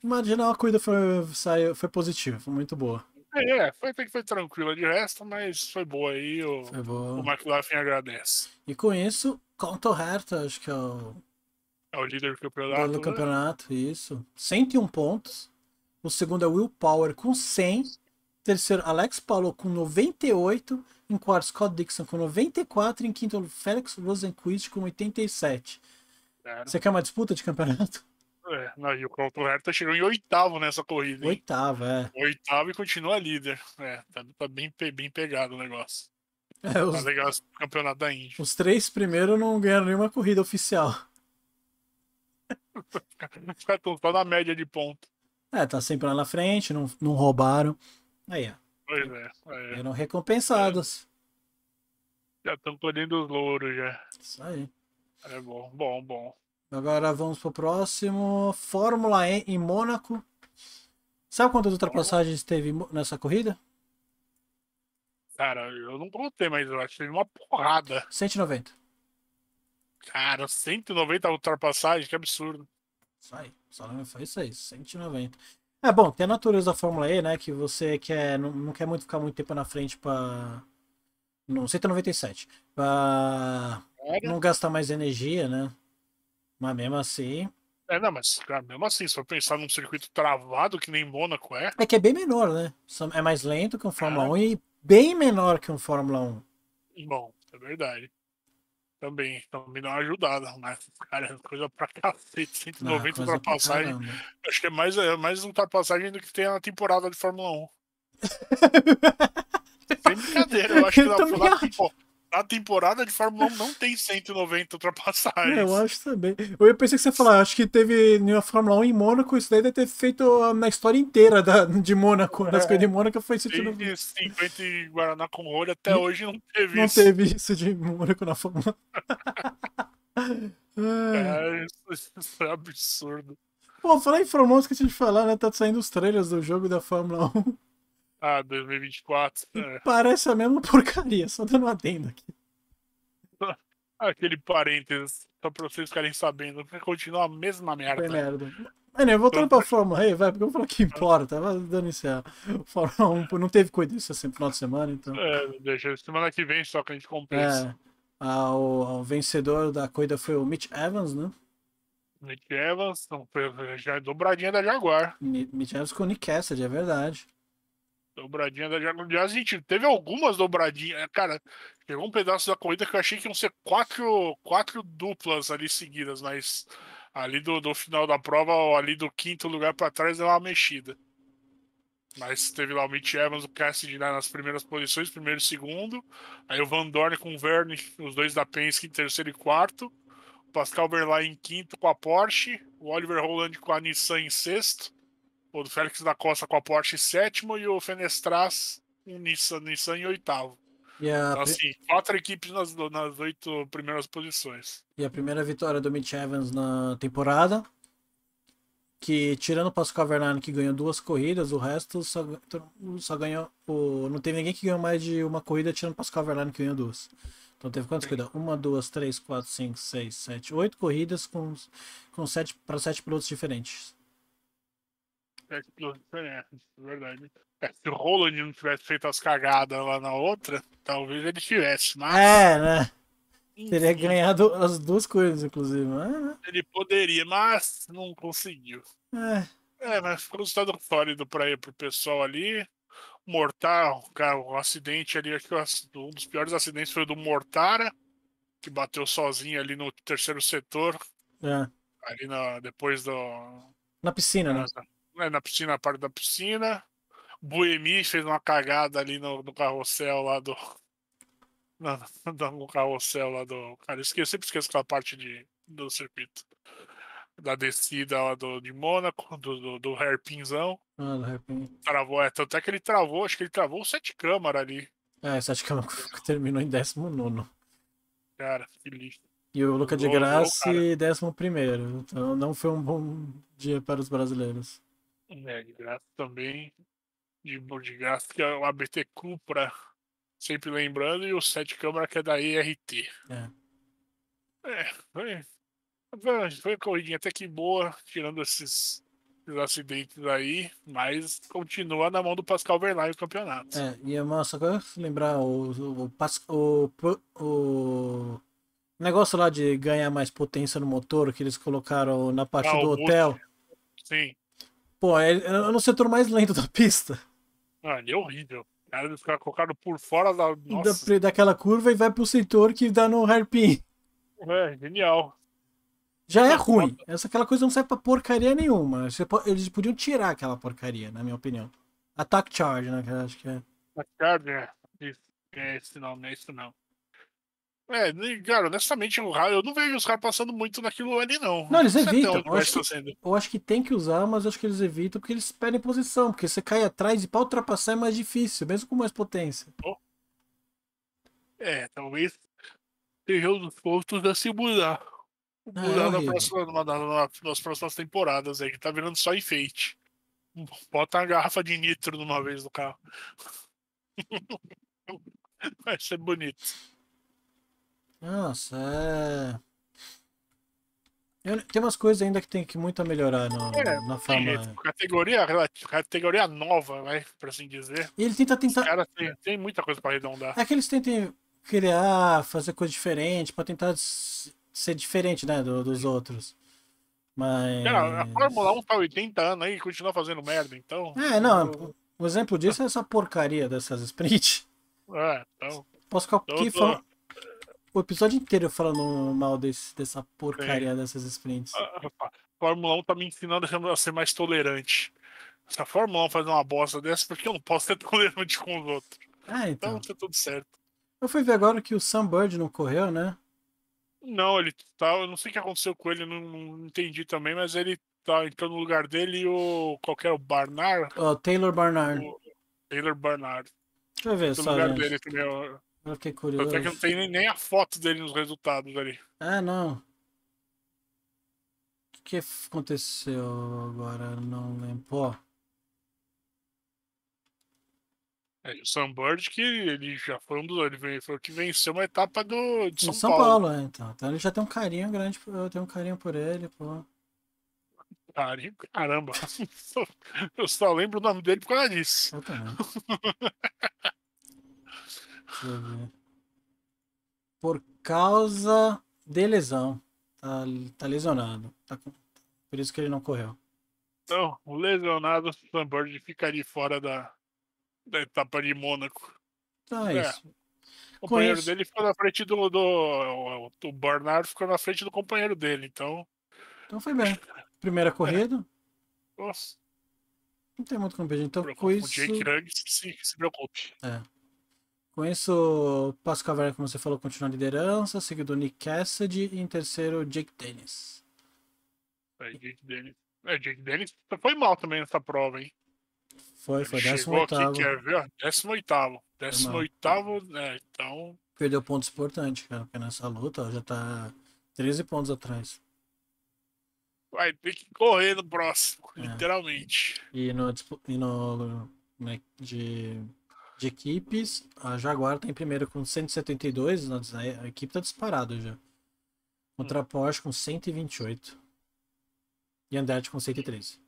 mas, no geral a corrida foi, saiu, foi positiva, foi muito boa. É, foi foi tranquila de resto, mas foi boa aí. O, o McLaughlin agradece. E com isso, Conto Herta, acho que é o. É o líder do campeonato. Líder do né? campeonato, né? isso. 101 pontos. O segundo é Will Power com 100. Terceiro, Alex Paulo com 98. Em quarto, Scott Dixon com 94. Em quinto, Felix Rosenquist com 87. Você quer uma disputa de campeonato? É, não, e o Colton Herta chegou em oitavo nessa corrida. Hein? Oitavo, é. Oitavo e continua líder. É, tá, tá bem, bem pegado o negócio. <laughs> É, os... Tá legal esse campeonato da Índia. Os três primeiros não ganharam nenhuma corrida oficial. <laughs> Ficaram só tá na média de ponto. É, tá sempre lá na frente, não, não roubaram. Aí, ó. Pois é. é. Eram recompensados. É. Já estão colhendo os louros já. Isso aí. É bom, bom, bom. Agora vamos pro próximo. Fórmula E em Mônaco. Sabe quantas ultrapassagens teve nessa corrida? Cara, eu não contei, mas eu achei uma porrada. 190. Cara, 190 ultrapassagens, que absurdo. Isso aí, só não foi isso aí, 190. É bom, tem a natureza da Fórmula E, né? Que você quer, não, não quer muito ficar muito tempo na frente pra. Não, 197. Pra não gasta mais energia, né? Mas mesmo assim. É, não, mas cara, mesmo assim, se for pensar num circuito travado que nem Mônaco é. É que é bem menor, né? É mais lento que um Fórmula é. 1 e bem menor que um Fórmula 1. Bom, é verdade. Também, também dá uma ajudada, né? Cara, é coisa pra cacete, 190 ah, ultrapassagem. Acho que é mais, é mais ultrapassagem do que tem na temporada de Fórmula 1. <laughs> Sem brincadeira, eu acho que ela foi lá, pô, na temporada de Fórmula 1 não tem 190 ultrapassagens. É, eu acho também. Eu pensei que você ia falar, acho que teve na Fórmula 1 em Mônaco, isso daí deve ter feito ah, na história inteira da, de Mônaco. É, das coisas de Mônaco foi 150 Desde 50 Guaraná com olho, até hoje não teve não isso. Não teve isso de Mônaco na Fórmula 1. <laughs> é, isso, isso é absurdo. Pô, falar em Fórmula 1, esqueci de falar, né? Tá saindo os trailers do jogo da Fórmula 1. Ah, 2024. É. Parece a mesma porcaria, só dando adendo aqui. <laughs> Aquele parênteses, só pra vocês ficarem sabendo, continua a mesma merda. É merda. Mano, voltando pra Fórmula aí vai, porque eu vou falar que <laughs> importa, vai dando isso a Fórmula 1 não teve coisa sempre no final de semana, então. É, deixa semana que vem só que a gente compensa. É. Ah, o, o, vencedor da corrida foi o Mitch Evans, né? Mitch Evans, já então, é já dobradinha da Jaguar. Mitch Evans com o Nick Cassidy, é verdade. Dobradinha da Aliás, gente, teve algumas dobradinhas. É, cara, pegou um pedaço da corrida que eu achei que iam ser quatro, quatro duplas ali seguidas, mas ali do, do final da prova, ali do quinto lugar para trás, deu uma mexida. Mas teve lá o Mitch Evans, o Cassidy lá né, nas primeiras posições, primeiro e segundo. Aí o Van Dorn com o Verne, os dois da Penske em terceiro e quarto. O Pascal Berlain em quinto com a Porsche. O Oliver Holland com a Nissan em sexto. O Félix da Costa com a Porsche em sétimo e o Fenestras com Nissan, Nissan em oitavo. E a... Então, assim, quatro equipes nas, nas oito primeiras posições. E a primeira vitória do Mitch Evans na temporada. Que tirando o Pascal Verlaine que ganhou duas corridas, o resto só, só ganhou. O, não teve ninguém que ganhou mais de uma corrida tirando o Pascal Verlaine que ganhou duas. Então teve quantas corridas? Uma, duas, três, quatro, cinco, seis, sete, oito corridas com, com sete para sete pilotos diferentes. É, é verdade. É, se o Roland não tivesse feito as cagadas lá na outra, talvez ele tivesse, mas. É, né? Enfim. Teria ganhado as duas coisas, inclusive. Né? Ele poderia, mas não conseguiu. É, é mas ficou um estado sólido para ir pro pessoal ali. Mortal, cara, o acidente ali, acho que um dos piores acidentes foi o do Mortara, que bateu sozinho ali no terceiro setor. É. Ali na, depois do. Na piscina, né? Né, na piscina, na parte da piscina. Buemi fez uma cagada ali no, no carrossel lá do. <laughs> no carrossel lá do. Cara, eu, eu sempre esqueço aquela parte de, do circuito. Da descida lá do, de Mônaco, do, do, do hairpinzão. Ah, do hairpin. Travou, é, tanto é que ele travou, acho que ele travou o sete câmara ali. É, sete câmara <laughs> terminou em 19. Cara, que lixo. E o Luca de Graça, 11, então não foi um bom dia para os brasileiros. É, de graça também. De, de graça, que é o ABT Cupra, sempre lembrando, e o 7 câmera que é da ERT. É. é foi, foi uma corridinha até que boa, tirando esses, esses acidentes aí, mas continua na mão do Pascal Verlaine o campeonato. É, e é nossa só quero lembrar, o, o, o, o negócio lá de ganhar mais potência no motor que eles colocaram na parte ah, do hotel. Sim. Pô, é, é no setor mais lento da pista. Ah, ele é horrível. Cara, eles ficaram por fora da. Nossa. Da, daquela curva e vai pro setor que dá no hairpin. É, genial. Já é ruim. Essa, aquela coisa não serve pra porcaria nenhuma. Eles podiam tirar aquela porcaria, na minha opinião. Attack Charge, né? acho que é. Attack Charge, é. Isso. É esse nome, não é isso não. É, cara, honestamente, o Ra, eu não vejo os caras passando muito naquilo ali, não. Não, eles é evitam. Eu acho, que, assim, né? eu acho, que, tem que usar, mas eu acho que eles evitam porque eles perdem posição, porque você cai atrás e pra ultrapassar é mais difícil, mesmo com mais potência. Oh. É, talvez seja um dos pontos da se mudar. Ah, mudar ah, na próxima, na, na, nas próximas temporadas, aí que tá virando só enfeite. Bota uma garrafa de nitro de uma vez no carro. <laughs> Vai ser bonito. Nossa, é... Eu, tem umas coisas ainda que tem que muito a melhorar no, é, na fama É, categoria, categoria nova, né, por assim dizer. E ele tenta tentar. Os caras têm, tem muita coisa para arredondar. É que eles tentem criar, fazer coisa diferente, para tentar ser diferente, né, do, dos outros. Mas. Cara, a Fórmula 1 tá 80 anos aí e continua fazendo merda, então. É, não. Eu... O exemplo disso é essa porcaria dessas sprint. É, então. Posso ficar tô, que o episódio inteiro falando mal desse, dessa porcaria dessas sprints. A, a Fórmula 1 tá me ensinando a ser mais tolerante. Se a Fórmula 1 fazer uma bosta dessa, porque eu não posso ser <laughs> tolerante com os outros? Ah, então. Então tá tudo certo. Eu fui ver agora que o Sam Bird não correu, né? Não, ele tá. Eu não sei o que aconteceu com ele, não, não entendi também, mas ele tá entrando no lugar dele e o. qualquer é, o Barnard? O oh, Taylor Barnard. O Taylor Barnard. Deixa eu ver, só. lugar dele também, Olha é que curioso. Até que não tem nem a foto dele nos resultados ali. ah não. O que, aconteceu agora? Não lembro. Pô. É, o Bird, que ele já foi um dos. Ele foi o que venceu uma etapa do, de São, São Paulo. Paulo é, então. então. ele já tem um carinho grande. Eu tenho um carinho por ele, pô. Carinho? Caramba. <laughs> eu só lembro o nome dele por causa disso. Eu também. <laughs> Por causa de lesão. Tá, tá lesionado. Tá, por isso que ele não correu. Então, o lesionado Sunbird ficaria fora da, da etapa de Mônaco. Então é, é. isso. O companheiro isso... dele ficou na frente do, do. O Barnard ficou na frente do companheiro dele, então. Então foi bem. Primeira é. corrida. Nossa. Não tem muito como pedir. Então, com isso. O Jake Rang, sim se preocupe. É. Com isso, Passo Caverna, como você falou, continua a liderança, seguido Nick Cassidy e em terceiro, Jake Dennis. É, Jake Dennis. É, Jake Dennis foi mal também nessa prova, hein? Foi, foi, 18 oitavo. Quer ver? 18 18 né? Então. Perdeu pontos importantes, cara, porque nessa luta ó, já tá 13 pontos atrás. Vai ter que correr no próximo, é. literalmente. E no, e no né, de de equipes. A Jaguar tem tá em primeiro com 172, nossa, né, a equipe tá disparada já. Contra a Porsche com 128. E Andretti com 113.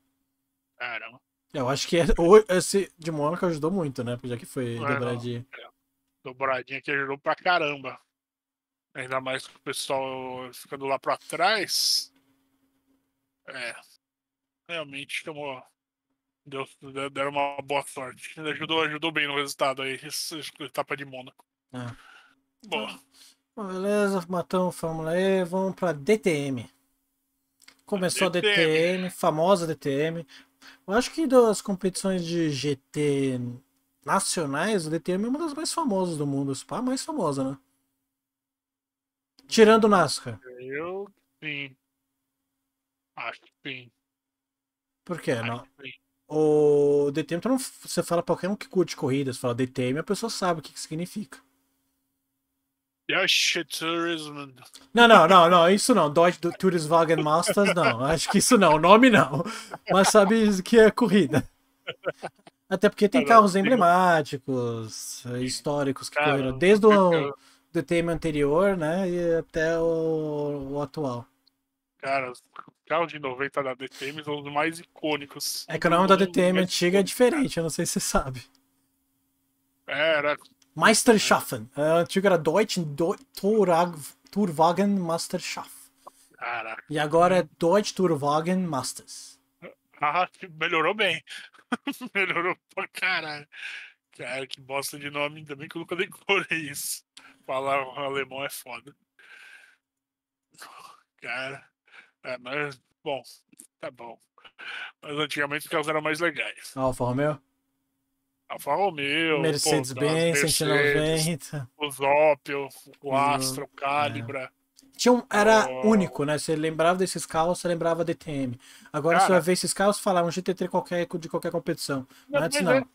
Caramba. Eu acho que é esse de Mônaco ajudou muito, né? Já que foi não, dobradinha. Não. É. Dobradinha que ajudou pra caramba. Ainda mais com o pessoal ficando lá pra trás. É. Realmente tomou Deu, deram uma boa sorte. ajudou, ajudou bem no resultado aí, esse, etapa de Mônaco. É. Boa. Bom, beleza, matamos Fórmula E, vamos pra DTM. Começou DTM. a DTM, famosa DTM. Eu acho que das competições de GT nacionais, o DTM é uma das mais famosas do mundo. Spa mais famosa, né? Tirando o NASCAR. Eu sim. Acho que sim. Por quê? Acho não? Que sim o DTM, você fala pra qualquer um que curte corridas, fala DTM, a pessoa sabe o que, que significa. Deutsche Tourism. Não, não, não, não, isso não. Deutsche Touriswagen Masters, não. Acho que isso não, o nome não. Mas sabe que é corrida. Até porque tem ah, carros emblemáticos, históricos que ah, correram desde o DTM anterior, né, e até o, o atual. Cara, carro de 90 da DTM são os mais icônicos. É que o nome da DTM é antiga é tipo- diferente, eu não sei se você sabe. É, era. Meisterschaften. É. A antiga era Deutsch Tourwagen Masterschaft. Caraca. E agora é Deutsch Tourwagen Masters. Ah, melhorou bem. <laughs> melhorou pra caralho. Cara, que bosta de nome, ainda bem que eu nunca decorei isso. Falar alemão é foda. Cara. É, mas, bom, tá bom. Mas antigamente os carros eram mais legais. Alfa Romeo? Alfa Romeo, Mercedes-Benz, 190. Os Opel, o hum, Astra, o é. Calibra. É. Tinha um, era oh. único, né? Você lembrava desses carros, você lembrava DTM. Agora Cara, você vai ver esses carros falar um GT3 qualquer, de qualquer competição. mas Antes não. É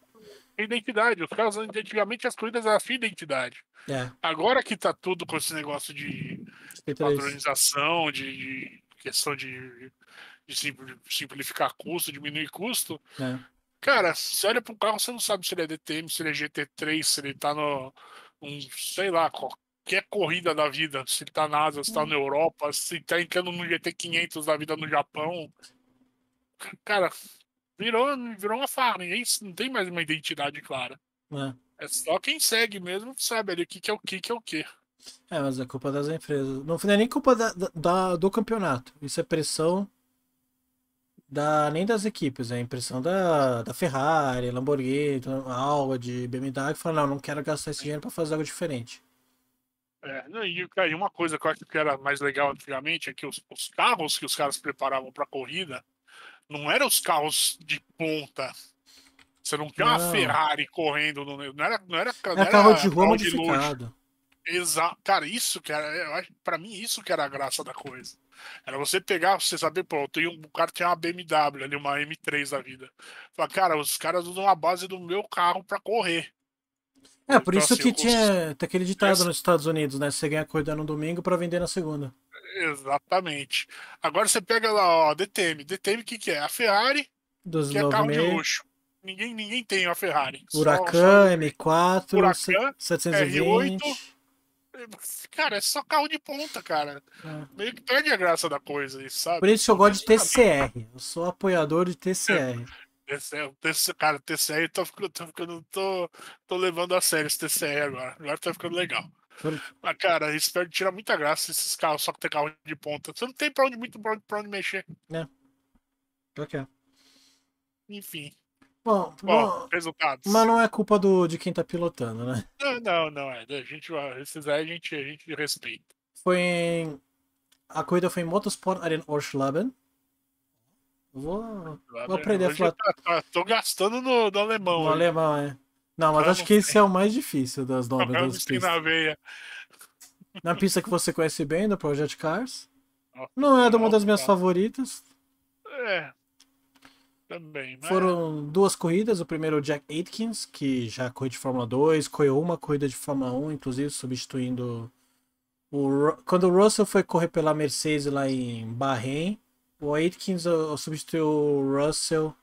identidade. Os carros antigamente as corridas eram sua assim, identidade. É. Agora que tá tudo com esse negócio de padronização, de, de questão de, de simplificar custo, diminuir custo. É. Cara, você olha para um carro, você não sabe se ele é DTM, se ele é GT3, se ele está no. Um, sei lá, qualquer corrida da vida. Se ele tá na Ásia, se tá na Europa, se tá entrando no GT500 da vida no Japão. Cara, virou, virou uma farra. Ninguém, não tem mais uma identidade clara. É. é só quem segue mesmo sabe ali o que, que é o que, que é o que. É, mas é culpa das empresas. Não, é nem culpa da, da, do campeonato. Isso é pressão da, nem das equipes, é impressão da, da Ferrari, Lamborghini, Audi, BMW, que fala, não, não quero gastar esse dinheiro para fazer algo diferente. É, e cara, uma coisa que eu acho que era mais legal antigamente é que os, os carros que os caras preparavam para corrida não eram os carros de ponta. Você não tinha não. uma Ferrari correndo, não era, não era, não era, era carro de rua modificado. Exato. Cara, isso que era. Pra mim, isso que era a graça da coisa. Era você pegar, você saber, pô, tem um o cara tinha uma BMW ali, uma M3 da vida. Fala, cara, os caras usam a base do meu carro pra correr. É, por então, isso assim, que tinha aquele ditado Essa... nos Estados Unidos, né? Você ganha corrida no domingo para vender na segunda. Exatamente. Agora você pega lá, ó, DTM. DTM, o que, que é? A Ferrari, 12, que é carro de luxo. Ninguém, ninguém tem a Ferrari. Huracan, só, só... M4, Huracan, 720. R8, <laughs> Cara, é só carro de ponta, cara. É. Meio que perde a graça da coisa, sabe? Por isso que eu gosto de TCR. Tipo, assim, eu sou apoiador de TCR. <laughs> cara, TCR tô ficando, tô ficando. Tô, tô levando a sério esse TCR agora. Agora tá ficando legal. Mas, cara, isso perde, tira muita graça esses carros, só que tem carro de ponta. Você não tem pra onde muito pra onde, pra onde mexer. É. Enfim. Bom, bom, bom, resultados. Mas não é culpa do, de quem tá pilotando, né? Não, não, não. É. A gente, esses aí a gente, a gente respeita. Foi em... A corrida foi em Motorsport Arena Orschlaben. Vou, vou aprender a falar. Tá, tá, tô gastando no, do alemão. No aí. alemão, é. Não, mas eu acho não que sei. esse é o mais difícil das novas <laughs> das pistas. Na, veia. na pista que você conhece bem, do Project Cars. não é de uma das minhas favoritas. É, também. Mas... Né? Foram duas corridas. O primeiro, é o Jack Aitkins, que já correu de Fórmula 2, correu uma corrida de Fórmula 1, inclusive substituindo. O... Quando o Russell foi correr pela Mercedes lá em Bahrein, o Aitkins eh, substituiu o Russell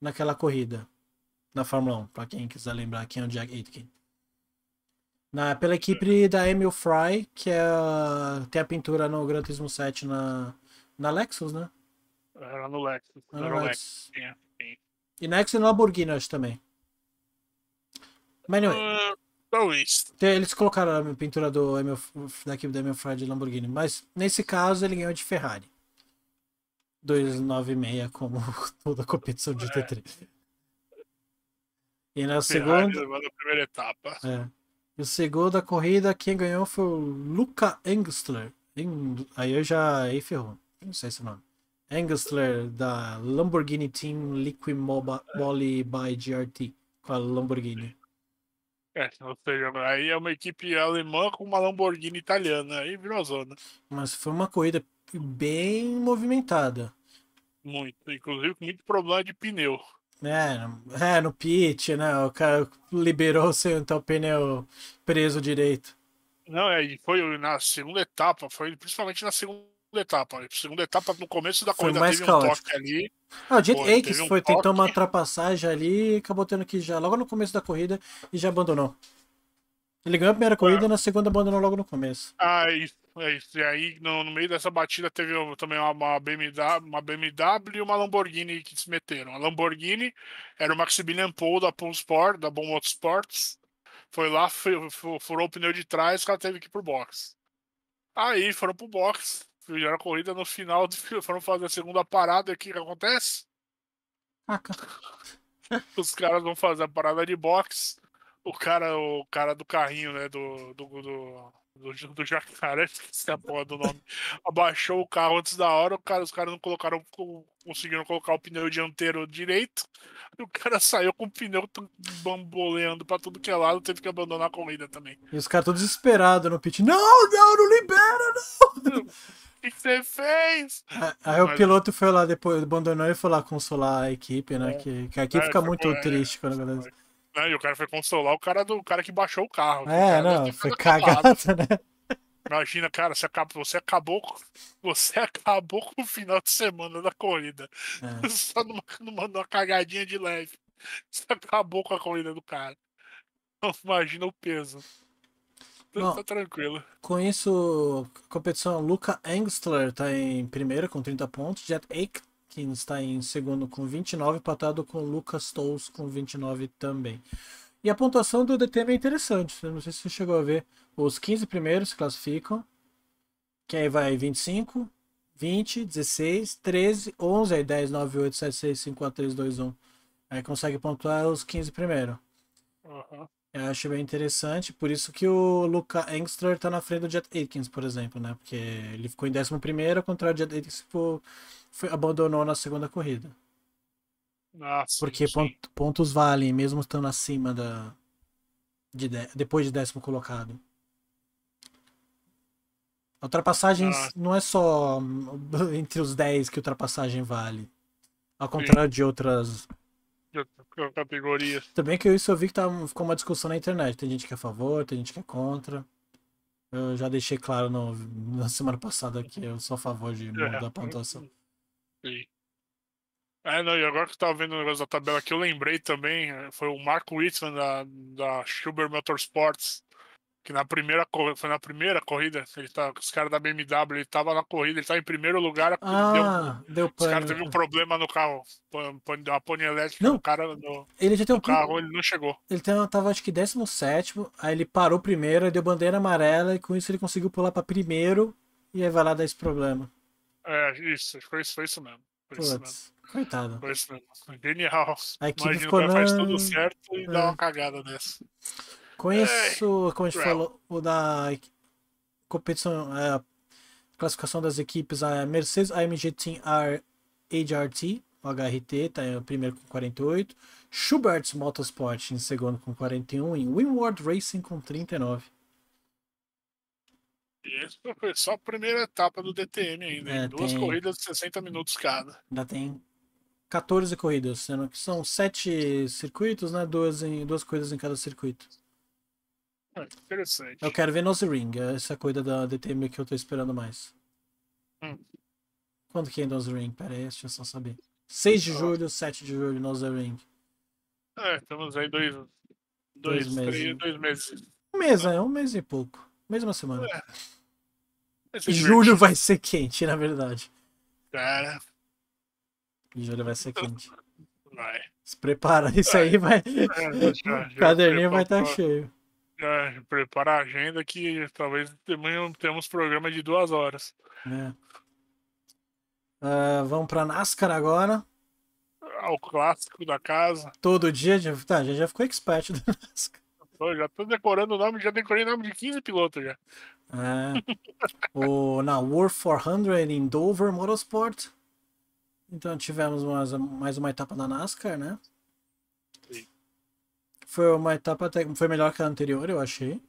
naquela corrida na Fórmula 1, para quem quiser lembrar quem é o Jack Aitkins. Na, pela equipe da Emil Fry, que é, tem a pintura no Gran Turismo 7 na, na Lexus, né? Era no Lexus. Era no Lexus. Lexus. Sim, sim. E Lexus e é Lamborghini, acho também. Mas anyway. Uh, ah, talvez. Então é então, eles colocaram a pintura do Emil, da equipe da Emil Fried de Lamborghini. Mas nesse caso ele ganhou de Ferrari. 296, como <laughs> toda competição de é. T3. E na Ferrari segunda. Na primeira etapa. É. E o segundo da corrida, quem ganhou foi o Luca Engstler. Aí eu já. Aí ferrou. Não sei se é o nome. Angstler da Lamborghini Team Moly by GRT com a Lamborghini. É, ou seja, aí é uma equipe alemã com uma Lamborghini italiana, aí virou zona. Mas foi uma corrida bem movimentada. Muito, inclusive com muito problema de pneu. É, é no pit, né? O cara liberou sem assim, então, o pneu preso direito. Não, é, foi na segunda etapa, foi principalmente na segunda etapa. Né? Segunda etapa, no começo da foi corrida, mais teve caótico. um toque ali. Ah, o Jake Aikens foi, um foi uma ultrapassagem ali e acabou tendo que já logo no começo da corrida e já abandonou. Ele ganhou a primeira corrida é. e na segunda abandonou logo no começo. Ah, é isso, é isso. E aí, no, no meio dessa batida, teve também uma, uma, BMW, uma BMW e uma Lamborghini que se meteram. A Lamborghini era o Maximilian Paul da Pum Sport, da Bom Motorsports. Foi lá, furou o pneu de trás, o cara teve que ir pro box. Aí foram pro box, fizeram a corrida no final, <laughs> foram fazer a segunda parada aqui o que, acontece? Os caras vão fazer a parada de boxe. O cara, o cara do carrinho, né? Do, do, do, do, do jacaré, <laughs> esqueci a porra do nome. Abaixou o carro antes da hora, o cara, os caras não colocaram, conseguiram colocar o pneu dianteiro direito. E o cara <laughs> saiu com o pneu bamboleando pra tudo que é lado, teve que abandonar a corrida também. E os caras todos desesperados no pit. Não, não, não libera, não! que você fez? Aí Mas... o piloto foi lá depois, abandonou e foi lá consolar a equipe, né? É. Que, que a equipe é, fica muito triste quando a galera. Né? E o cara foi consolar o cara do o cara que baixou o carro. É, não, foi cagada, né? Imagina, cara, você acabou, você acabou, você <laughs> acabou com o final de semana da corrida. É. <laughs> Só numa, numa, numa cagadinha de leve. Você acabou com a corrida do cara. Então, imagina o peso. Não, tá tranquilo. Com isso, competição Luca Engstler tá em primeiro com 30 pontos, Jet Aitkins está em segundo com 29, empatado com Lucas Tolls com 29 também. E a pontuação do DTM é interessante, eu não sei se você chegou a ver. Os 15 primeiros se classificam, que aí vai 25, 20, 16, 13, 11, aí 10, 9, 8, 7, 6, 5, 4, 3, 2, 1. Aí consegue pontuar os 15 primeiro. Uhum. Eu acho bem interessante, por isso que o Luca Engstler está na frente do Jet Aitkins, por exemplo, né? Porque ele ficou em 11 ao contrário do Jet Aitkins que foi, abandonou na segunda corrida. Nossa, Porque sim. Pont, pontos valem, mesmo estando acima da. De, depois de décimo colocado. Ultrapassagens ah. não é só hum, <laughs> entre os 10 que ultrapassagem vale. Ao contrário sim. de outras categoria. Também que isso eu vi que tá, ficou uma discussão na internet. Tem gente que é a favor, tem gente que é contra. Eu já deixei claro no, na semana passada que eu sou a favor de é, mudar é. a pontuação. Sim. É, não, e agora que eu tava vendo o negócio da tabela que eu lembrei também, eh, foi o Marco Whitman da, da Schuber Motorsports que na primeira foi na primeira corrida, ele tá, os caras da BMW, ele tava na corrida, ele tava em primeiro lugar, ah, deu, deu os caras teve um né? problema no carro, deu uma pane elétrica, não, o cara no, ele já tem um carro, ele não chegou. Ele tava acho que 17 aí ele parou primeiro, deu bandeira amarela e com isso ele conseguiu pular para primeiro e aí vai lá dar esse problema. É, isso, foi isso, foi isso mesmo. Foi Puts, isso mesmo. Coitado. Foi isso mesmo. Genial. A equipe Imagina, ficou faz tudo certo e é. dá uma cagada nessa Conheço, como a gente falou, o da competição, é, classificação das equipes, a Mercedes AMG Team R, HRT, HRT, tá em primeiro com 48, Schubert Motorsport em segundo com 41 e Winward Racing com 39. E esse foi só a primeira etapa do DTM ainda, é, duas tem... corridas de 60 minutos cada. Ainda tem 14 corridas, sendo que são 7 circuitos, né? Duas, em, duas corridas em cada circuito. Ah, interessante. Eu quero ver Nose Ring, é essa coisa da DTM que eu tô esperando mais. Hum. Quando que é Nose Ring? Pera aí, deixa eu só saber. 6 de julho, 7 de julho, Nose Ring. É, estamos aí dois, dois, dois meses. Três, dois meses. Um mês, tá. é, um mês e pouco. Mesma semana. É. julho vai ser quente, na verdade. Cara. Julho vai ser quente. Vai. Se prepara, isso vai. aí vai. É, o <laughs> caderninho vai estar tá cheio. É, a agenda que talvez temos programa de duas horas. É. Uh, vamos para NASCAR agora. Ao ah, clássico da casa. Todo dia. Já, tá, a gente já ficou expert do <laughs> NASCAR. já tô decorando o nome, já decorei o nome de 15 pilotos já. É. o, na World 400 em Dover Motorsport. Então tivemos mais, mais uma etapa da NASCAR, né? Foi uma etapa até, foi melhor que a anterior, eu achei.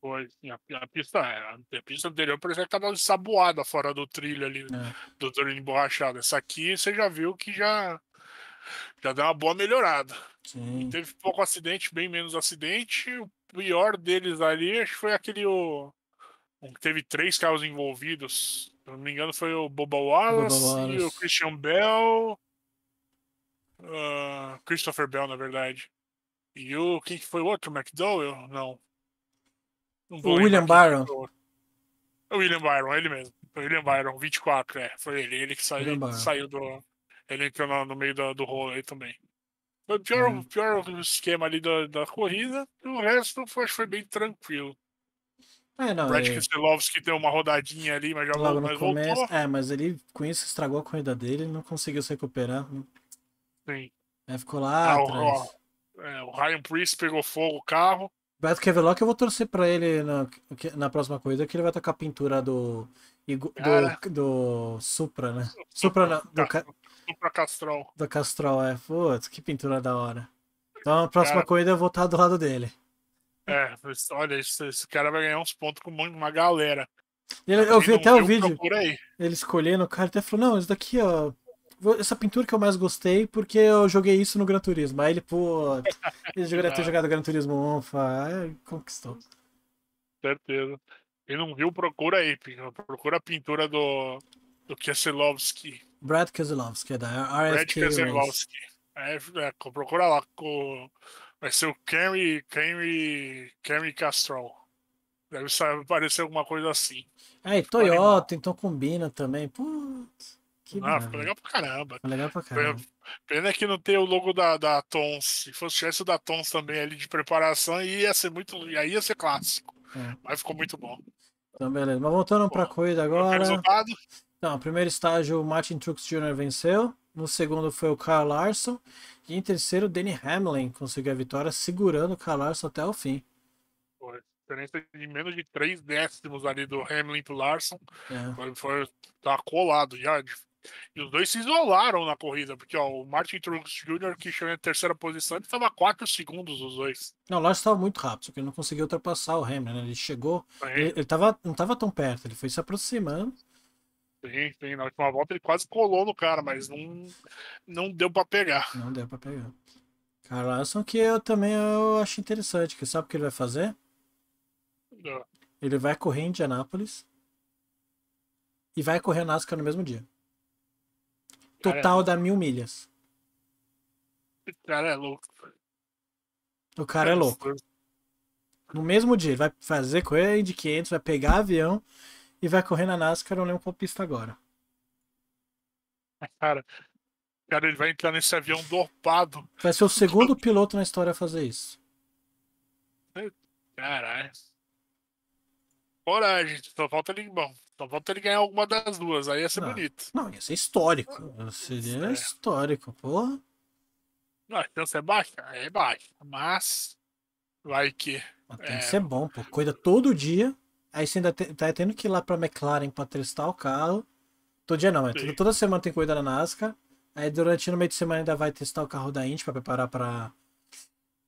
Foi, A, a pista, a, a pista anterior por exemplo, tava saboada fora do trilho ali, é. do trilho emborrachado. Essa aqui você já viu que já, já deu uma boa melhorada. teve pouco acidente, bem menos acidente. O pior deles ali, acho que foi aquele. O, teve três carros envolvidos. Se não me engano, foi o Boba Wallace, Boba Wallace. e o Christian Bell. Uh, ah, Christopher Bell, na verdade. E o. Quem foi o outro? McDowell? Não. não o William Byron. É o William Byron, ele mesmo. O William Byron, 24, é. Foi ele. Ele que saiu, saiu do. Ele entrou no, no meio do, do rolo aí também. Foi o pior, hum. pior esquema ali da, da corrida. E o resto foi, foi bem tranquilo. É, não, Brad ele... Keselowski deu uma rodadinha ali, mas já Logo mas começo, voltou. É, mas ele com isso estragou a corrida dele, não conseguiu se recuperar. Sim. É, ficou lá ah, atrás. Ó, é, o Ryan Priest pegou fogo o carro. Beto Kevlock, eu vou torcer pra ele na, na próxima corrida, que ele vai tocar a pintura do, do, do, do Supra, né? Supra, não, do, Supra Castrol. Do Castrol, é. Putz, que pintura da hora. Então, na próxima cara... corrida eu vou estar tá do lado dele. É, olha, esse, esse cara vai ganhar uns pontos com uma galera. Ele, eu vi até o vídeo. Ele escolhendo o cara até falou: não, isso daqui, ó, essa pintura que eu mais gostei porque eu joguei isso no Gran Turismo. Aí ele, pô, <laughs> ele deveria ter ah. jogado Gran Turismo 1, aí conquistou. Certeza. E não viu, procura aí, procura a pintura do, do Kieselowski. Brad Keselowski, é da RFK Brad É, é, procura lá, com, vai ser o Kerry, Kerry, Kenry Castrol. Deve aparecer alguma coisa assim. É, e Toyota, então combina também. Puh. Que ah, ficou legal pra caramba. Ficou legal pra caramba. Pena que não tem o logo da, da Tons. Se fosse tivesse o da Tons também ali de preparação, ia ser muito. Aí ia ser clássico. É. Mas ficou muito bom. Então, beleza. Mas voltando pra coisa agora. Resultado. Então, primeiro estágio, o Martin Truex Jr. venceu. No segundo foi o Carl Larson. E em terceiro, o Danny Hamlin conseguiu a vitória, segurando o Carl Larson até o fim. Foi diferença de menos de 3 décimos ali do Hamlin pro Larson. É. Foi, foi, tá colado já, e os dois se isolaram na corrida, porque ó, o Martin Truex Jr., que chegou em terceira posição, ele estava 4 segundos os dois. Não, o Lars estava muito rápido, porque ele não conseguiu ultrapassar o Hamilton. Né? Ele chegou, ele, ele tava, não estava tão perto, ele foi se aproximando. Sim, sim, na última volta ele quase colou no cara, mas não, não deu para pegar. Não deu para pegar. Cara, Larson que eu também eu acho interessante, que sabe o que ele vai fazer? Não. É. Ele vai correr em Indianápolis e vai correr a NASCAR no mesmo dia. Total dá mil milhas. O cara é louco. O cara é louco. No mesmo dia, ele vai fazer correr de 500, vai pegar avião e vai correr na NASCAR, eu não lembro qual pista agora. Cara, cara, ele vai entrar nesse avião dopado. Vai ser o segundo piloto na história a fazer isso. Caralho. Coragem, só falta ele. Bom, só falta ele ganhar alguma das duas, aí ia ser não, bonito. Não, ia ser histórico. seria é. histórico, porra. Não, a chance é baixa? É baixa. Mas. Vai que. Mas tem é... que ser bom, pô. Cuida todo dia. Aí você ainda te, tá tendo que ir lá pra McLaren pra testar o carro. Todo dia não, é toda, semana tem corrida na NASCAR. Aí durante no meio de semana ainda vai testar o carro da Indy pra preparar pra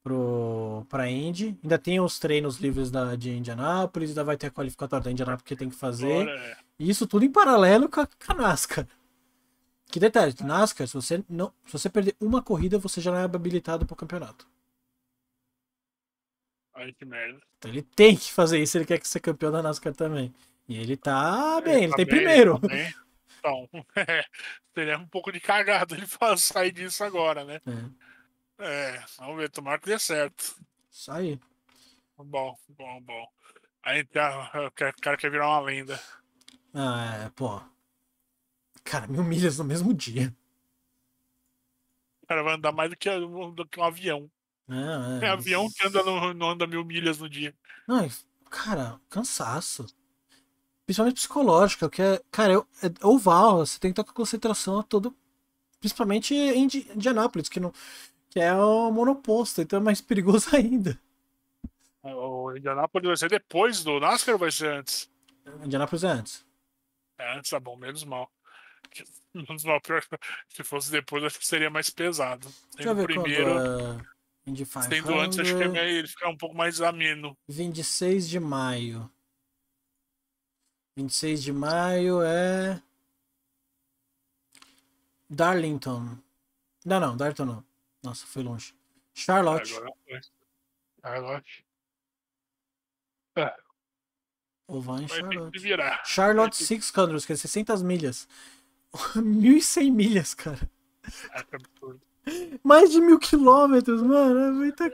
pro, pra Indy. Ainda tem os treinos livres da, de Indianápolis, ainda vai ter a qualificatória da Indianápolis que tem que fazer. E é. isso tudo em paralelo com a, com a NASCAR. Que detalhe, tá. NASCAR, se você, não, se você perder uma corrida, você já não é habilitado pro campeonato. Olha que merda. Então ele tem que fazer isso, ele quer ser campeão da NASCAR também. E ele tá bem, ele, ele tá tem bem, primeiro. Ele tá bem. Então, <laughs> é, seria um pouco de cagada ele <laughs> sair disso agora, né? É. É, vamos ver, tomara que dê certo. Isso aí. Bom, bom, bom. Aí o cara quer virar uma lenda. Ah, é, pô. Cara, mil milhas no mesmo dia. O cara vai andar mais do que, do que um avião. É, é, é avião que anda no, não anda mil milhas no dia. Não, cara, cansaço. Principalmente psicológico, que é. Cara, eu, é oval, você tem que estar com concentração a todo. Principalmente em Indianápolis, que não, que é o monoposto, então é mais perigoso <laughs> ainda. É, o Indianapolis vai ser depois do NASCAR ou vai ser antes? Indianapolis é antes. É antes, tá bom, menos mal. <laughs> Menos mal, pior se fosse depois, acho que seria mais pesado. Deixa eu ver primeiro. Quando, uh... Indy Sendo antes, acho que é meio, ele fica um pouco mais ameno. 26 de maio. 26 de maio é. Darlington. Não, não, Darlington não. Nossa, foi longe. Charlotte. Charlotte. Ah. Ou vai em Charlotte. Virar. Charlotte 600, que é 600 milhas. 1.100 <laughs> milhas, cara. É Mais de mil quilômetros, mano. É muita...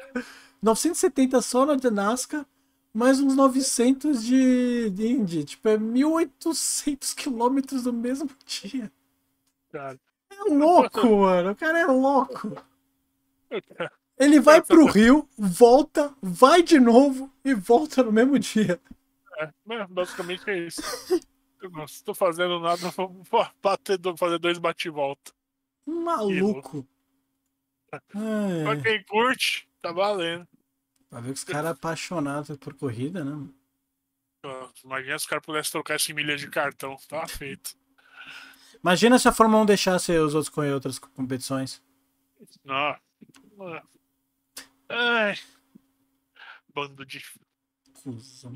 970 só na de Nazca, mais uns 900 de, de Indy. Tipo, é 1.800 quilômetros no mesmo dia. Cara. É louco, mano. O cara é louco. Ele vai pro Rio, volta, vai de novo e volta no mesmo dia. É, né, basicamente é isso. Eu não estou fazendo nada, vou bater, fazer dois bate-volta. Maluco. É. Pra quem curte, tá valendo. Pra ver que os caras é apaixonados por corrida, né? Imagina se os caras pudessem trocar esse milha de cartão, tá feito. Imagina se a Fórmula 1 deixasse os outros com outras competições. Não, Ai. Bando de. Cusão.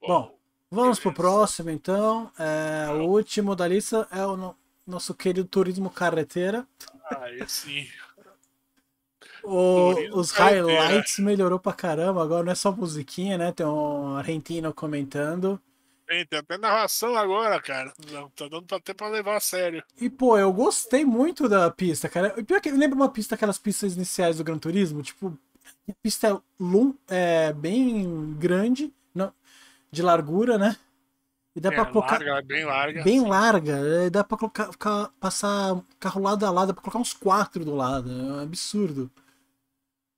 Bom, vamos pro próximo então. É, o último da lista é o no, nosso querido turismo carreteira. Ah, esse. Assim. O, os highlights melhorou pra caramba. Agora não é só musiquinha, né? Tem um argentino comentando. Tem, tem até narração agora, cara. Não, tá dando até pra levar a sério. E, pô, eu gostei muito da pista, cara. Pior que lembra uma pista, aquelas pistas iniciais do Gran Turismo? Tipo, a pista é, long, é bem grande, não, de largura, né? E dá é, pra colocar. Larga, é bem larga. Bem larga. É, e dá pra colocar, ficar, passar carro lado a lado, dá pra colocar uns quatro do lado. É um absurdo.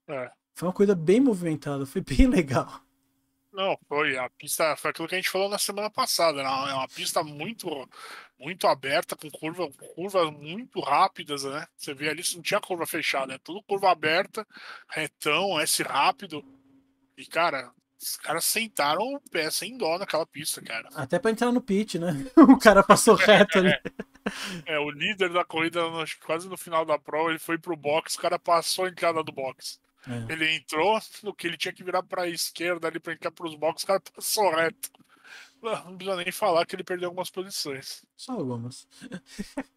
É. Foi uma coisa bem movimentada, foi bem <laughs> legal. Não, foi a pista, foi aquilo que a gente falou na semana passada, né? é uma pista muito muito aberta com curva, curvas muito rápidas, né? Você vê ali, não tinha curva fechada, é tudo curva aberta, retão, S rápido. E cara, os caras sentaram o pé sem dó naquela pista, cara. Até para entrar no pit, né? <laughs> O cara passou <laughs> é, reto ali. É, é, o líder da corrida, quase no final da prova, ele foi pro box, o cara passou a entrada do box. É. Ele entrou no que ele tinha que virar para a esquerda ali para entrar para os boxes, o cara passou reto. Não, não precisa nem falar que ele perdeu algumas posições. Só algumas. <laughs>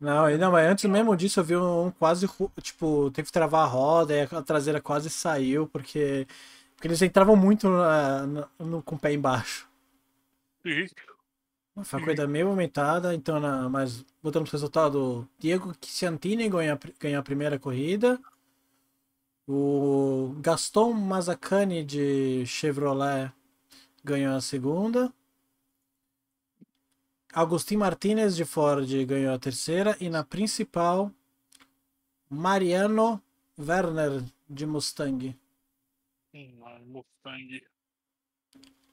Não, não, mas antes mesmo disso eu vi um quase, tipo, teve que travar a roda e a traseira quase saiu, porque, porque eles entravam muito ah, na, no, com o pé embaixo. Sim. Foi uma coisa meio aumentada, então, na, mas botamos o resultado, Diego Ciantini ganha, ganha a primeira corrida, o Gaston Mazzacane de Chevrolet ganhou a segunda. Agustin Martinez de Ford ganhou a terceira. E na principal, Mariano Werner de Mustang. Hum, Mustang.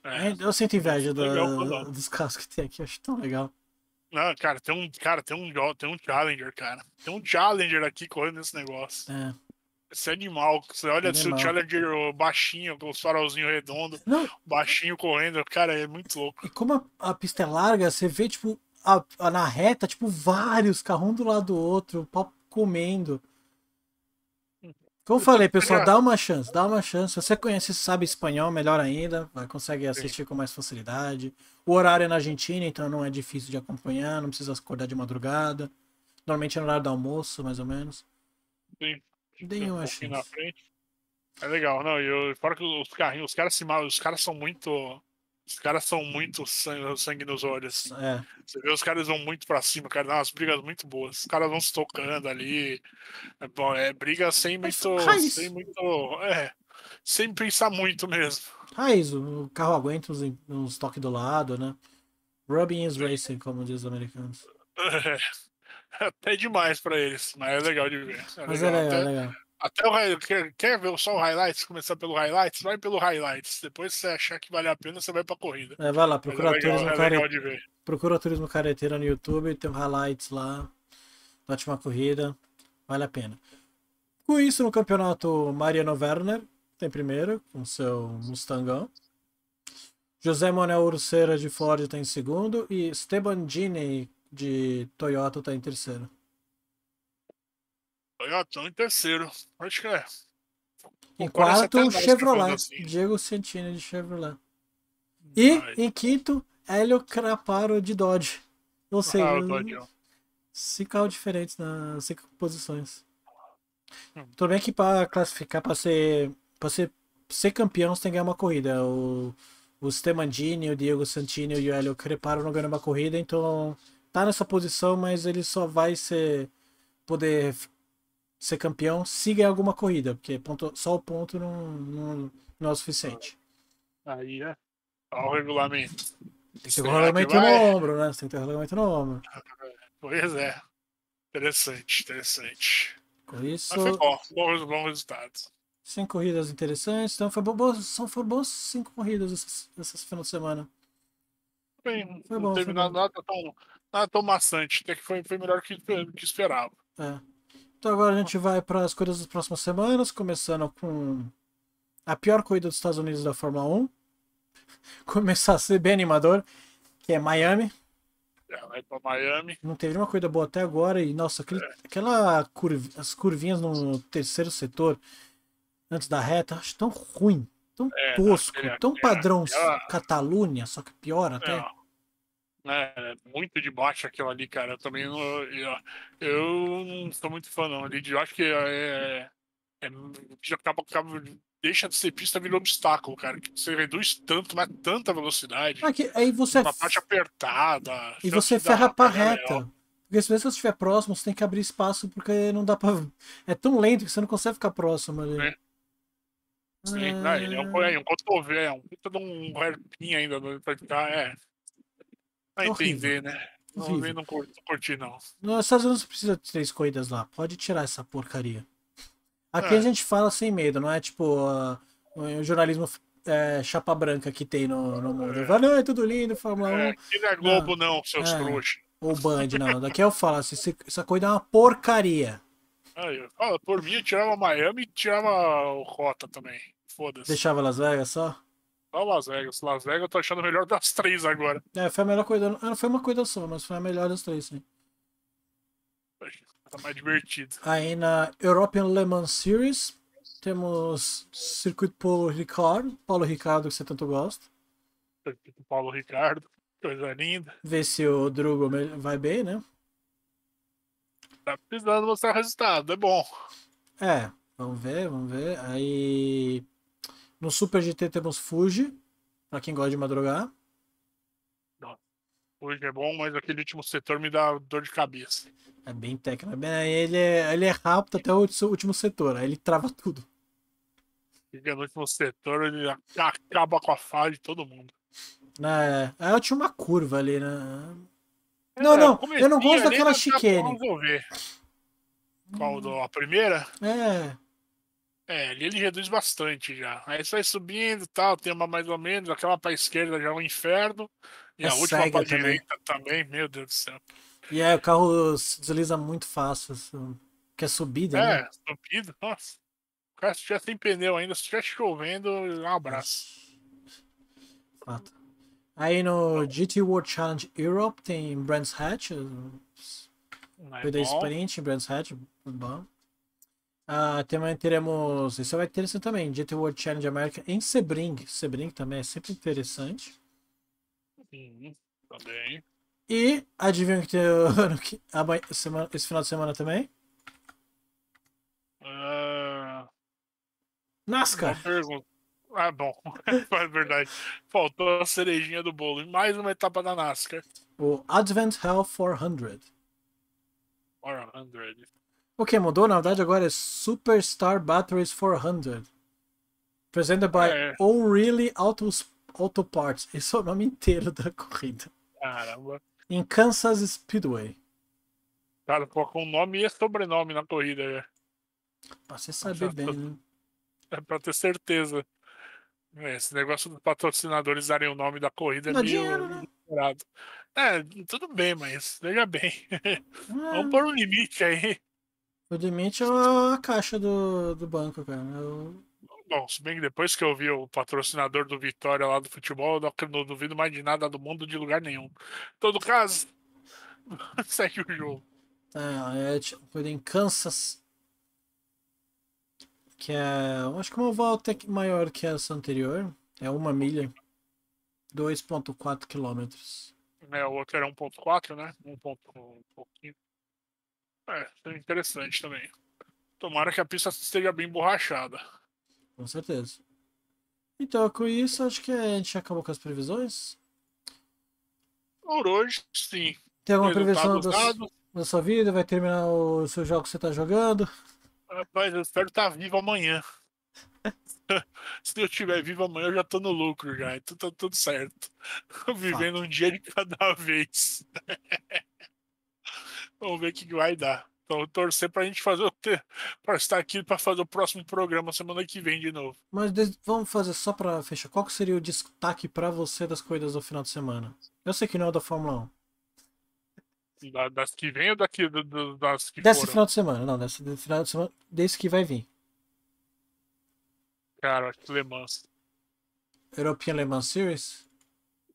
É, eu sinto inveja do, legal, dos carros que tem aqui, acho tão legal. Não, cara, tem um, cara, tem um, tem um Challenger, cara. Tem um Challenger aqui correndo nesse negócio. É. Esse é animal, você olha, animal. Você olha de baixinho, com os farolzinhos redondos, baixinho correndo, cara, é muito louco. E como a, a pista é larga, você vê, tipo, a, a, na reta, tipo, vários carros um do lado do outro, o pau comendo. Como eu falei, pessoal, dá uma chance, dá uma chance. Se você conhece sabe espanhol, melhor ainda, vai, consegue assistir com mais facilidade. O horário é na Argentina, então não é difícil de acompanhar, não precisa acordar de madrugada. Normalmente é no horário do almoço, mais ou menos. Sim. Tipo, Deem uma um chance. Na frente. É legal, não, eu fora que os carrinhos, os caras se mal, os caras são muito os caras são muito sangue, sangue nos olhos. É. Você vê, os caras vão muito pra cima, cara. Dá umas brigas muito boas. Os caras vão se tocando ali. É, bom, é briga sem muito. Raiz. Sem muito. É. Sem pensar muito mesmo. Raiz, o carro aguenta uns, uns toques do lado, né? Rubbing is racing, como diz os americanos. <laughs> É. <laughs> até demais pra eles, mas é legal de ver. É mas é legal, é legal, até, legal. Até o, quer, quer ver só o highlights? Começar pelo highlights? Vai pelo highlights. Depois, se você achar que vale a pena, você vai pra corrida. É, vai lá, é procura é turismo, é procura turismo careteiro no YouTube, tem o highlights lá. Ótima corrida, vale a pena. Com isso, no campeonato, Mariano Werner tem primeiro, com seu Mustangão. José Manuel Urceira de Ford tem segundo e Esteban Gini de Toyota tá em terceiro. Toyota tá em terceiro, acho que é. Em quarto, Chevrolet. Assim. Diego Santini de Chevrolet. E Ai. em quinto, Hélio Craparo de Dodge. Ou seja, ah, cinco carros diferentes nas cinco posições. Hum. Tudo bem que para classificar, para ser, ser, ser campeão, você tem que ganhar uma corrida. O, o Stemandini, o Diego Santini e o Hélio Craparo não ganham uma corrida, então tá nessa posição, mas ele só vai ser poder ser campeão se ganhar alguma corrida, porque ponto, só o ponto não, não, não é o suficiente. Aí é. Olha o regulamento. Tem que ter o regulamento no ombro, né? Tem que ter o regulamento no ombro. Pois é. Interessante, interessante. Com isso. Mas foi bom, bom, bom resultado. Cinco corridas interessantes, então foi boas, são, foram boas cinco corridas essas, finais final de semana. Bem, foi não bom, nada, nada tão nada ah, tão maçante, até que foi, foi melhor que, que esperava. É. Então agora a gente vai para as corridas das próximas semanas, começando com a pior corrida dos Estados Unidos da Fórmula 1. <laughs> Começar a ser bem animador, que é Miami. É, vai para Miami. Não teve nenhuma corrida boa até agora. E, nossa, aquele, é. aquela as curvinhas no terceiro setor, antes da reta, acho tão ruim, tão é, tosco, aquele, é, tão é, padrão aquela... Catalunha, só que pior até. É é, muito de baixo aquilo ali, cara. Eu também não. Eu, eu não sou muito fã, não. Ali, eu acho que é. é, é já acaba, acaba, deixa de ser pista, vira um obstáculo, cara. você reduz tanto, mas tanta velocidade. Aqui, aí você. Uma parte apertada. E você ferra a reta Maior. Porque se você estiver próximo, você tem que abrir espaço, porque não dá pra. É tão lento que você não consegue ficar próximo ali. É. Sim, é... Né? ele é um, é um cotovelo, é um puta um herpinho ainda né, pra ficar. É. A ah, é entender, né? Não, não, curti, não curti, não. Nos Estados Unidos precisa de três corridas lá. Pode tirar essa porcaria. Aqui é. a gente fala sem medo, não é tipo uh, ah, o jornalismo é, chapa branca que tem no, no mundo. É. Falo, não, é tudo lindo, Fórmula é, 1. Aqui não é Globo, não, não seus é, trouxas. Ou Band, não. Daqui eu falo assim, essa corrida é uma porcaria. Aí, por mim, eu tirava Miami e tirava o Rota também. Foda-se. Deixava Las Vegas só? Só Las Vegas. Las Vegas eu tô achando melhor das três agora. É, foi a melhor coisa. Não foi uma coisa só, mas foi a melhor das três, sim. Tá mais divertido. Aí na European Le Mans Series, temos Circuito Paulo Ricardo. Paulo Ricardo, que você tanto gosta. Circuito Paulo Ricardo, coisa linda. Ver se o Drugo vai bem, né? Tá precisando mostrar o resultado, é bom. É, vamos ver, vamos ver. Aí no Super GT temos Fuji, pra quem gosta de madrugar. Fuji é bom, mas aquele último setor me dá dor de cabeça. É bem técnico. Ele é, ele é rápido até o último setor, aí ele trava tudo. Fica é no último setor, ele acaba com a fase de todo mundo. É, ela é, tinha uma curva ali, né? É, não, é, não, eu não gosto daquela chicane. Vamos ver. Qual, a primeira? É. É, ali ele reduz bastante já. Aí você vai subindo e tal, tem uma mais ou menos, aquela pra esquerda já é um inferno. E é a última pra também. direita também, meu Deus do céu. E é, o carro se desliza muito fácil, quer assim. que é subida, é, né? É, subida, nossa. O cara se tiver sem pneu ainda, se tiver chovendo, um abraço. Fato. Aí no GT World Challenge Europe tem Brands Hatch. Não é Cuidei experiente em Brands Hatch, bom. Ah, também teremos. Isso vai é interessante também. GT World Challenge América em Sebring. Sebring também é sempre interessante. Sim, também. Tá e adivinha que tem esse final de semana também? Uh... NASCAR. Ah, bom, é <laughs> verdade. Faltou a cerejinha do bolo. Mais uma etapa da NASCAR. O Advent Hell 400. 400. O que mudou, na verdade, agora é Superstar Batteries 400. Presented by é. O'Reilly Auto, Auto Parts. Esse é o nome inteiro da corrida. Caramba. Em Kansas Speedway. Cara, colocou um nome e sobrenome na corrida. Já. Né? Pra você saber Já bem, né? É pra ter certeza. É, esse negócio dos patrocinadores darem o nome da corrida é meio... Né? É, tudo bem, mas veja bem. <laughs> Vamos ah. pôr um limite aí. O limite é a caixa do, do banco, cara. Eu... Bom, se bem que depois que eu vi o patrocinador do Vitória lá do futebol, eu não duvido mais de nada do mundo de lugar nenhum. todo caso, <laughs> segue o jogo. É, é, tipo, foi em Kansas. Que é. Acho que é uma volta maior que essa anterior. É uma milha. 2,4 quilômetros. É, o outro era 1,4, né? um pouquinho. É, é, interessante também. Tomara que a pista esteja bem borrachada. Com certeza. Então, com isso, acho que a gente acabou com as previsões. Por hoje, sim. Tem alguma previsão da, da, sua vida? Vai terminar o seu jogo que você está jogando? Rapaz, eu espero estar tá vivo amanhã. <laughs> Se eu estiver vivo amanhã, eu já estou no lucro já. Então tá tudo certo. <laughs> Vivendo um dia de cada vez. <laughs> Vamos ver o que vai dar. Então, torcer pra gente fazer para estar aqui para fazer o próximo programa semana que vem de novo. Mas vamos fazer só para fechar. Qual seria o destaque para você das corridas do final de semana? Eu sei que não é da Fórmula 1. Da, das que vem ou daqui, do, das que Desse foram? final de semana, não, desse final de semana, desse que vai vir. Cara, acho que Le Mans. European Le Mans Series?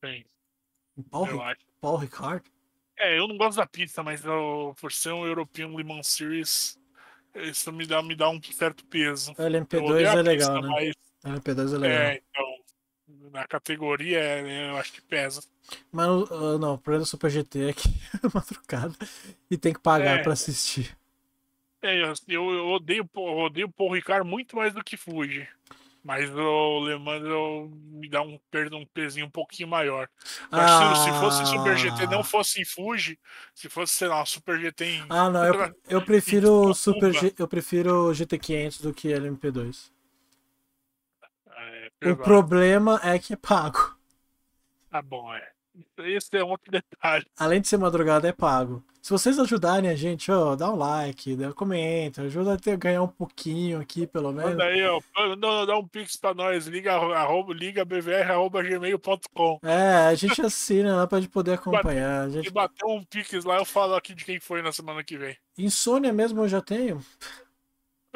Sim. Paul, Paul Ricard? É, eu não gosto da pizza, mas eu, por ser um European Limon Series, isso me dá, me dá um certo peso. O LMP2 é legal, né? Mas... LMP2 é, é legal. É, então, na categoria, é, eu acho que pesa. Mas ah, não, o problema do Super GT é que <laughs> é madrugada e tem que pagar é. pra assistir. É, eu, eu odeio, eu odeio Paul Ricard muito mais do que Fuji. Mas o Lemandro me dá um, perda, um pezinho um pouquinho maior. Ah. Se, se, fosse ah. Super GT, não fosse Fuji, se fosse, sei lá, Super GT em. Ah, não, eu, eu prefiro Super G, eu prefiro GT500 do que LMP2. Ah, é, é, o problema é que é pago. Ah, bom, é. Esse é outro detalhe. Além de ser madrugada, é pago. Se vocês ajudarem a gente, ó, dá um like, dá, comenta, ajuda a ter, ganhar um pouquinho aqui, pelo menos. Manda aí, ó, dá um pix pra nós, liga, arroba, liga É, a gente assina lá pra gente poder <laughs> acompanhar. Se gente... bater um pix lá, eu falo aqui de quem foi na semana que vem. Insônia mesmo eu já tenho. <laughs>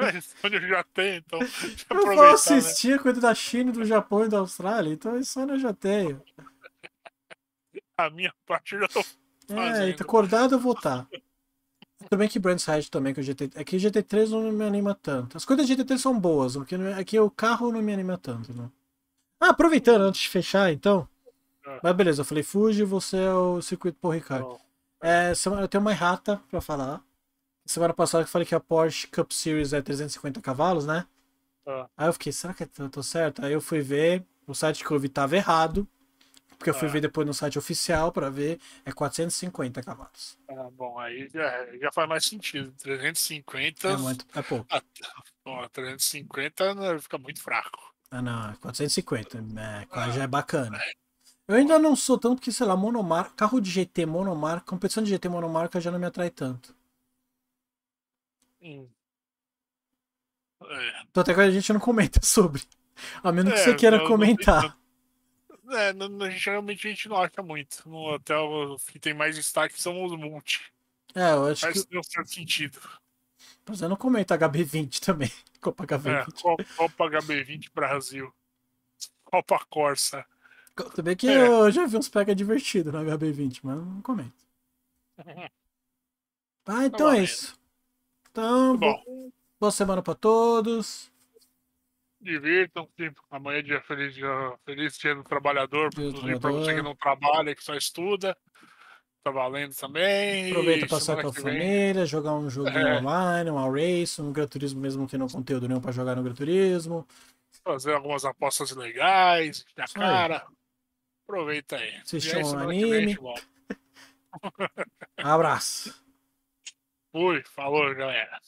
É, insônia eu já tenho, então. <laughs> Eu vou né? assistir né? coisa da China, do Japão e da Austrália, então Insônia eu já tenho. a minha parte eu já tô é, fazendo. É, tá acordado eu vou estar. Tá. Tudo bem que Brandside também, que o GT. É que GT3 não me anima tanto. As coisas do GT3 são boas, porque é, é que o carro não me anima tanto, né? Ah, aproveitando, antes de fechar, então. É. Mas beleza, eu falei Fuji, você é o circuito por Ricardo. É, eu tenho uma errata pra falar. Semana passada eu falei que a Porsche Cup Series é 350 cavalos, né? É. Aí eu fiquei, será que eu tô certo? Aí eu fui ver, o site que eu vi tava errado. Porque eu fui ah. ver depois no site oficial para ver, é 450 cavalos. Ah, bom, aí já, já faz mais sentido. 350. É, muito, é pouco. Ah, bom, 350 é, fica muito fraco. Ah, não, 450. É, é ah, já é bacana. Eu ainda não sou tanto porque, sei lá, monomarca, carro de GT monomarca, competição de GT monomarca já não me atrai tanto. Hum. É. Então até que a gente não comenta <laughs> sobre. A menos é, que você queira não, comentar. Não é, geralmente a gente não acha muito. No hotel, que tem mais destaque são os multi. É, eu acho Faz que. Faz um certo sentido. Mas eu não comento HB20 também. <laughs> Copa HB20. É, Copa, HB20 Brasil. Copa Corsa. Também que é. eu já vi uns pega divertido no HB20, mas não comento. <laughs> Ah, então tá é isso. Então, tá boa semana pra todos. Divirtam-se. Amanhã é dia feliz, dia feliz dia do trabalhador, para você que não trabalha, que só estuda. Tá valendo também. Aproveita para passar com a família, jogar um joguinho é. online, uma race, um Gran Turismo mesmo que não conteúdo nenhum para jogar no Gran Turismo. Fazer algumas apostas legais, na cara. Aí. Aproveita aí. Assistir um anime. Abraço. Fui, falou, galera.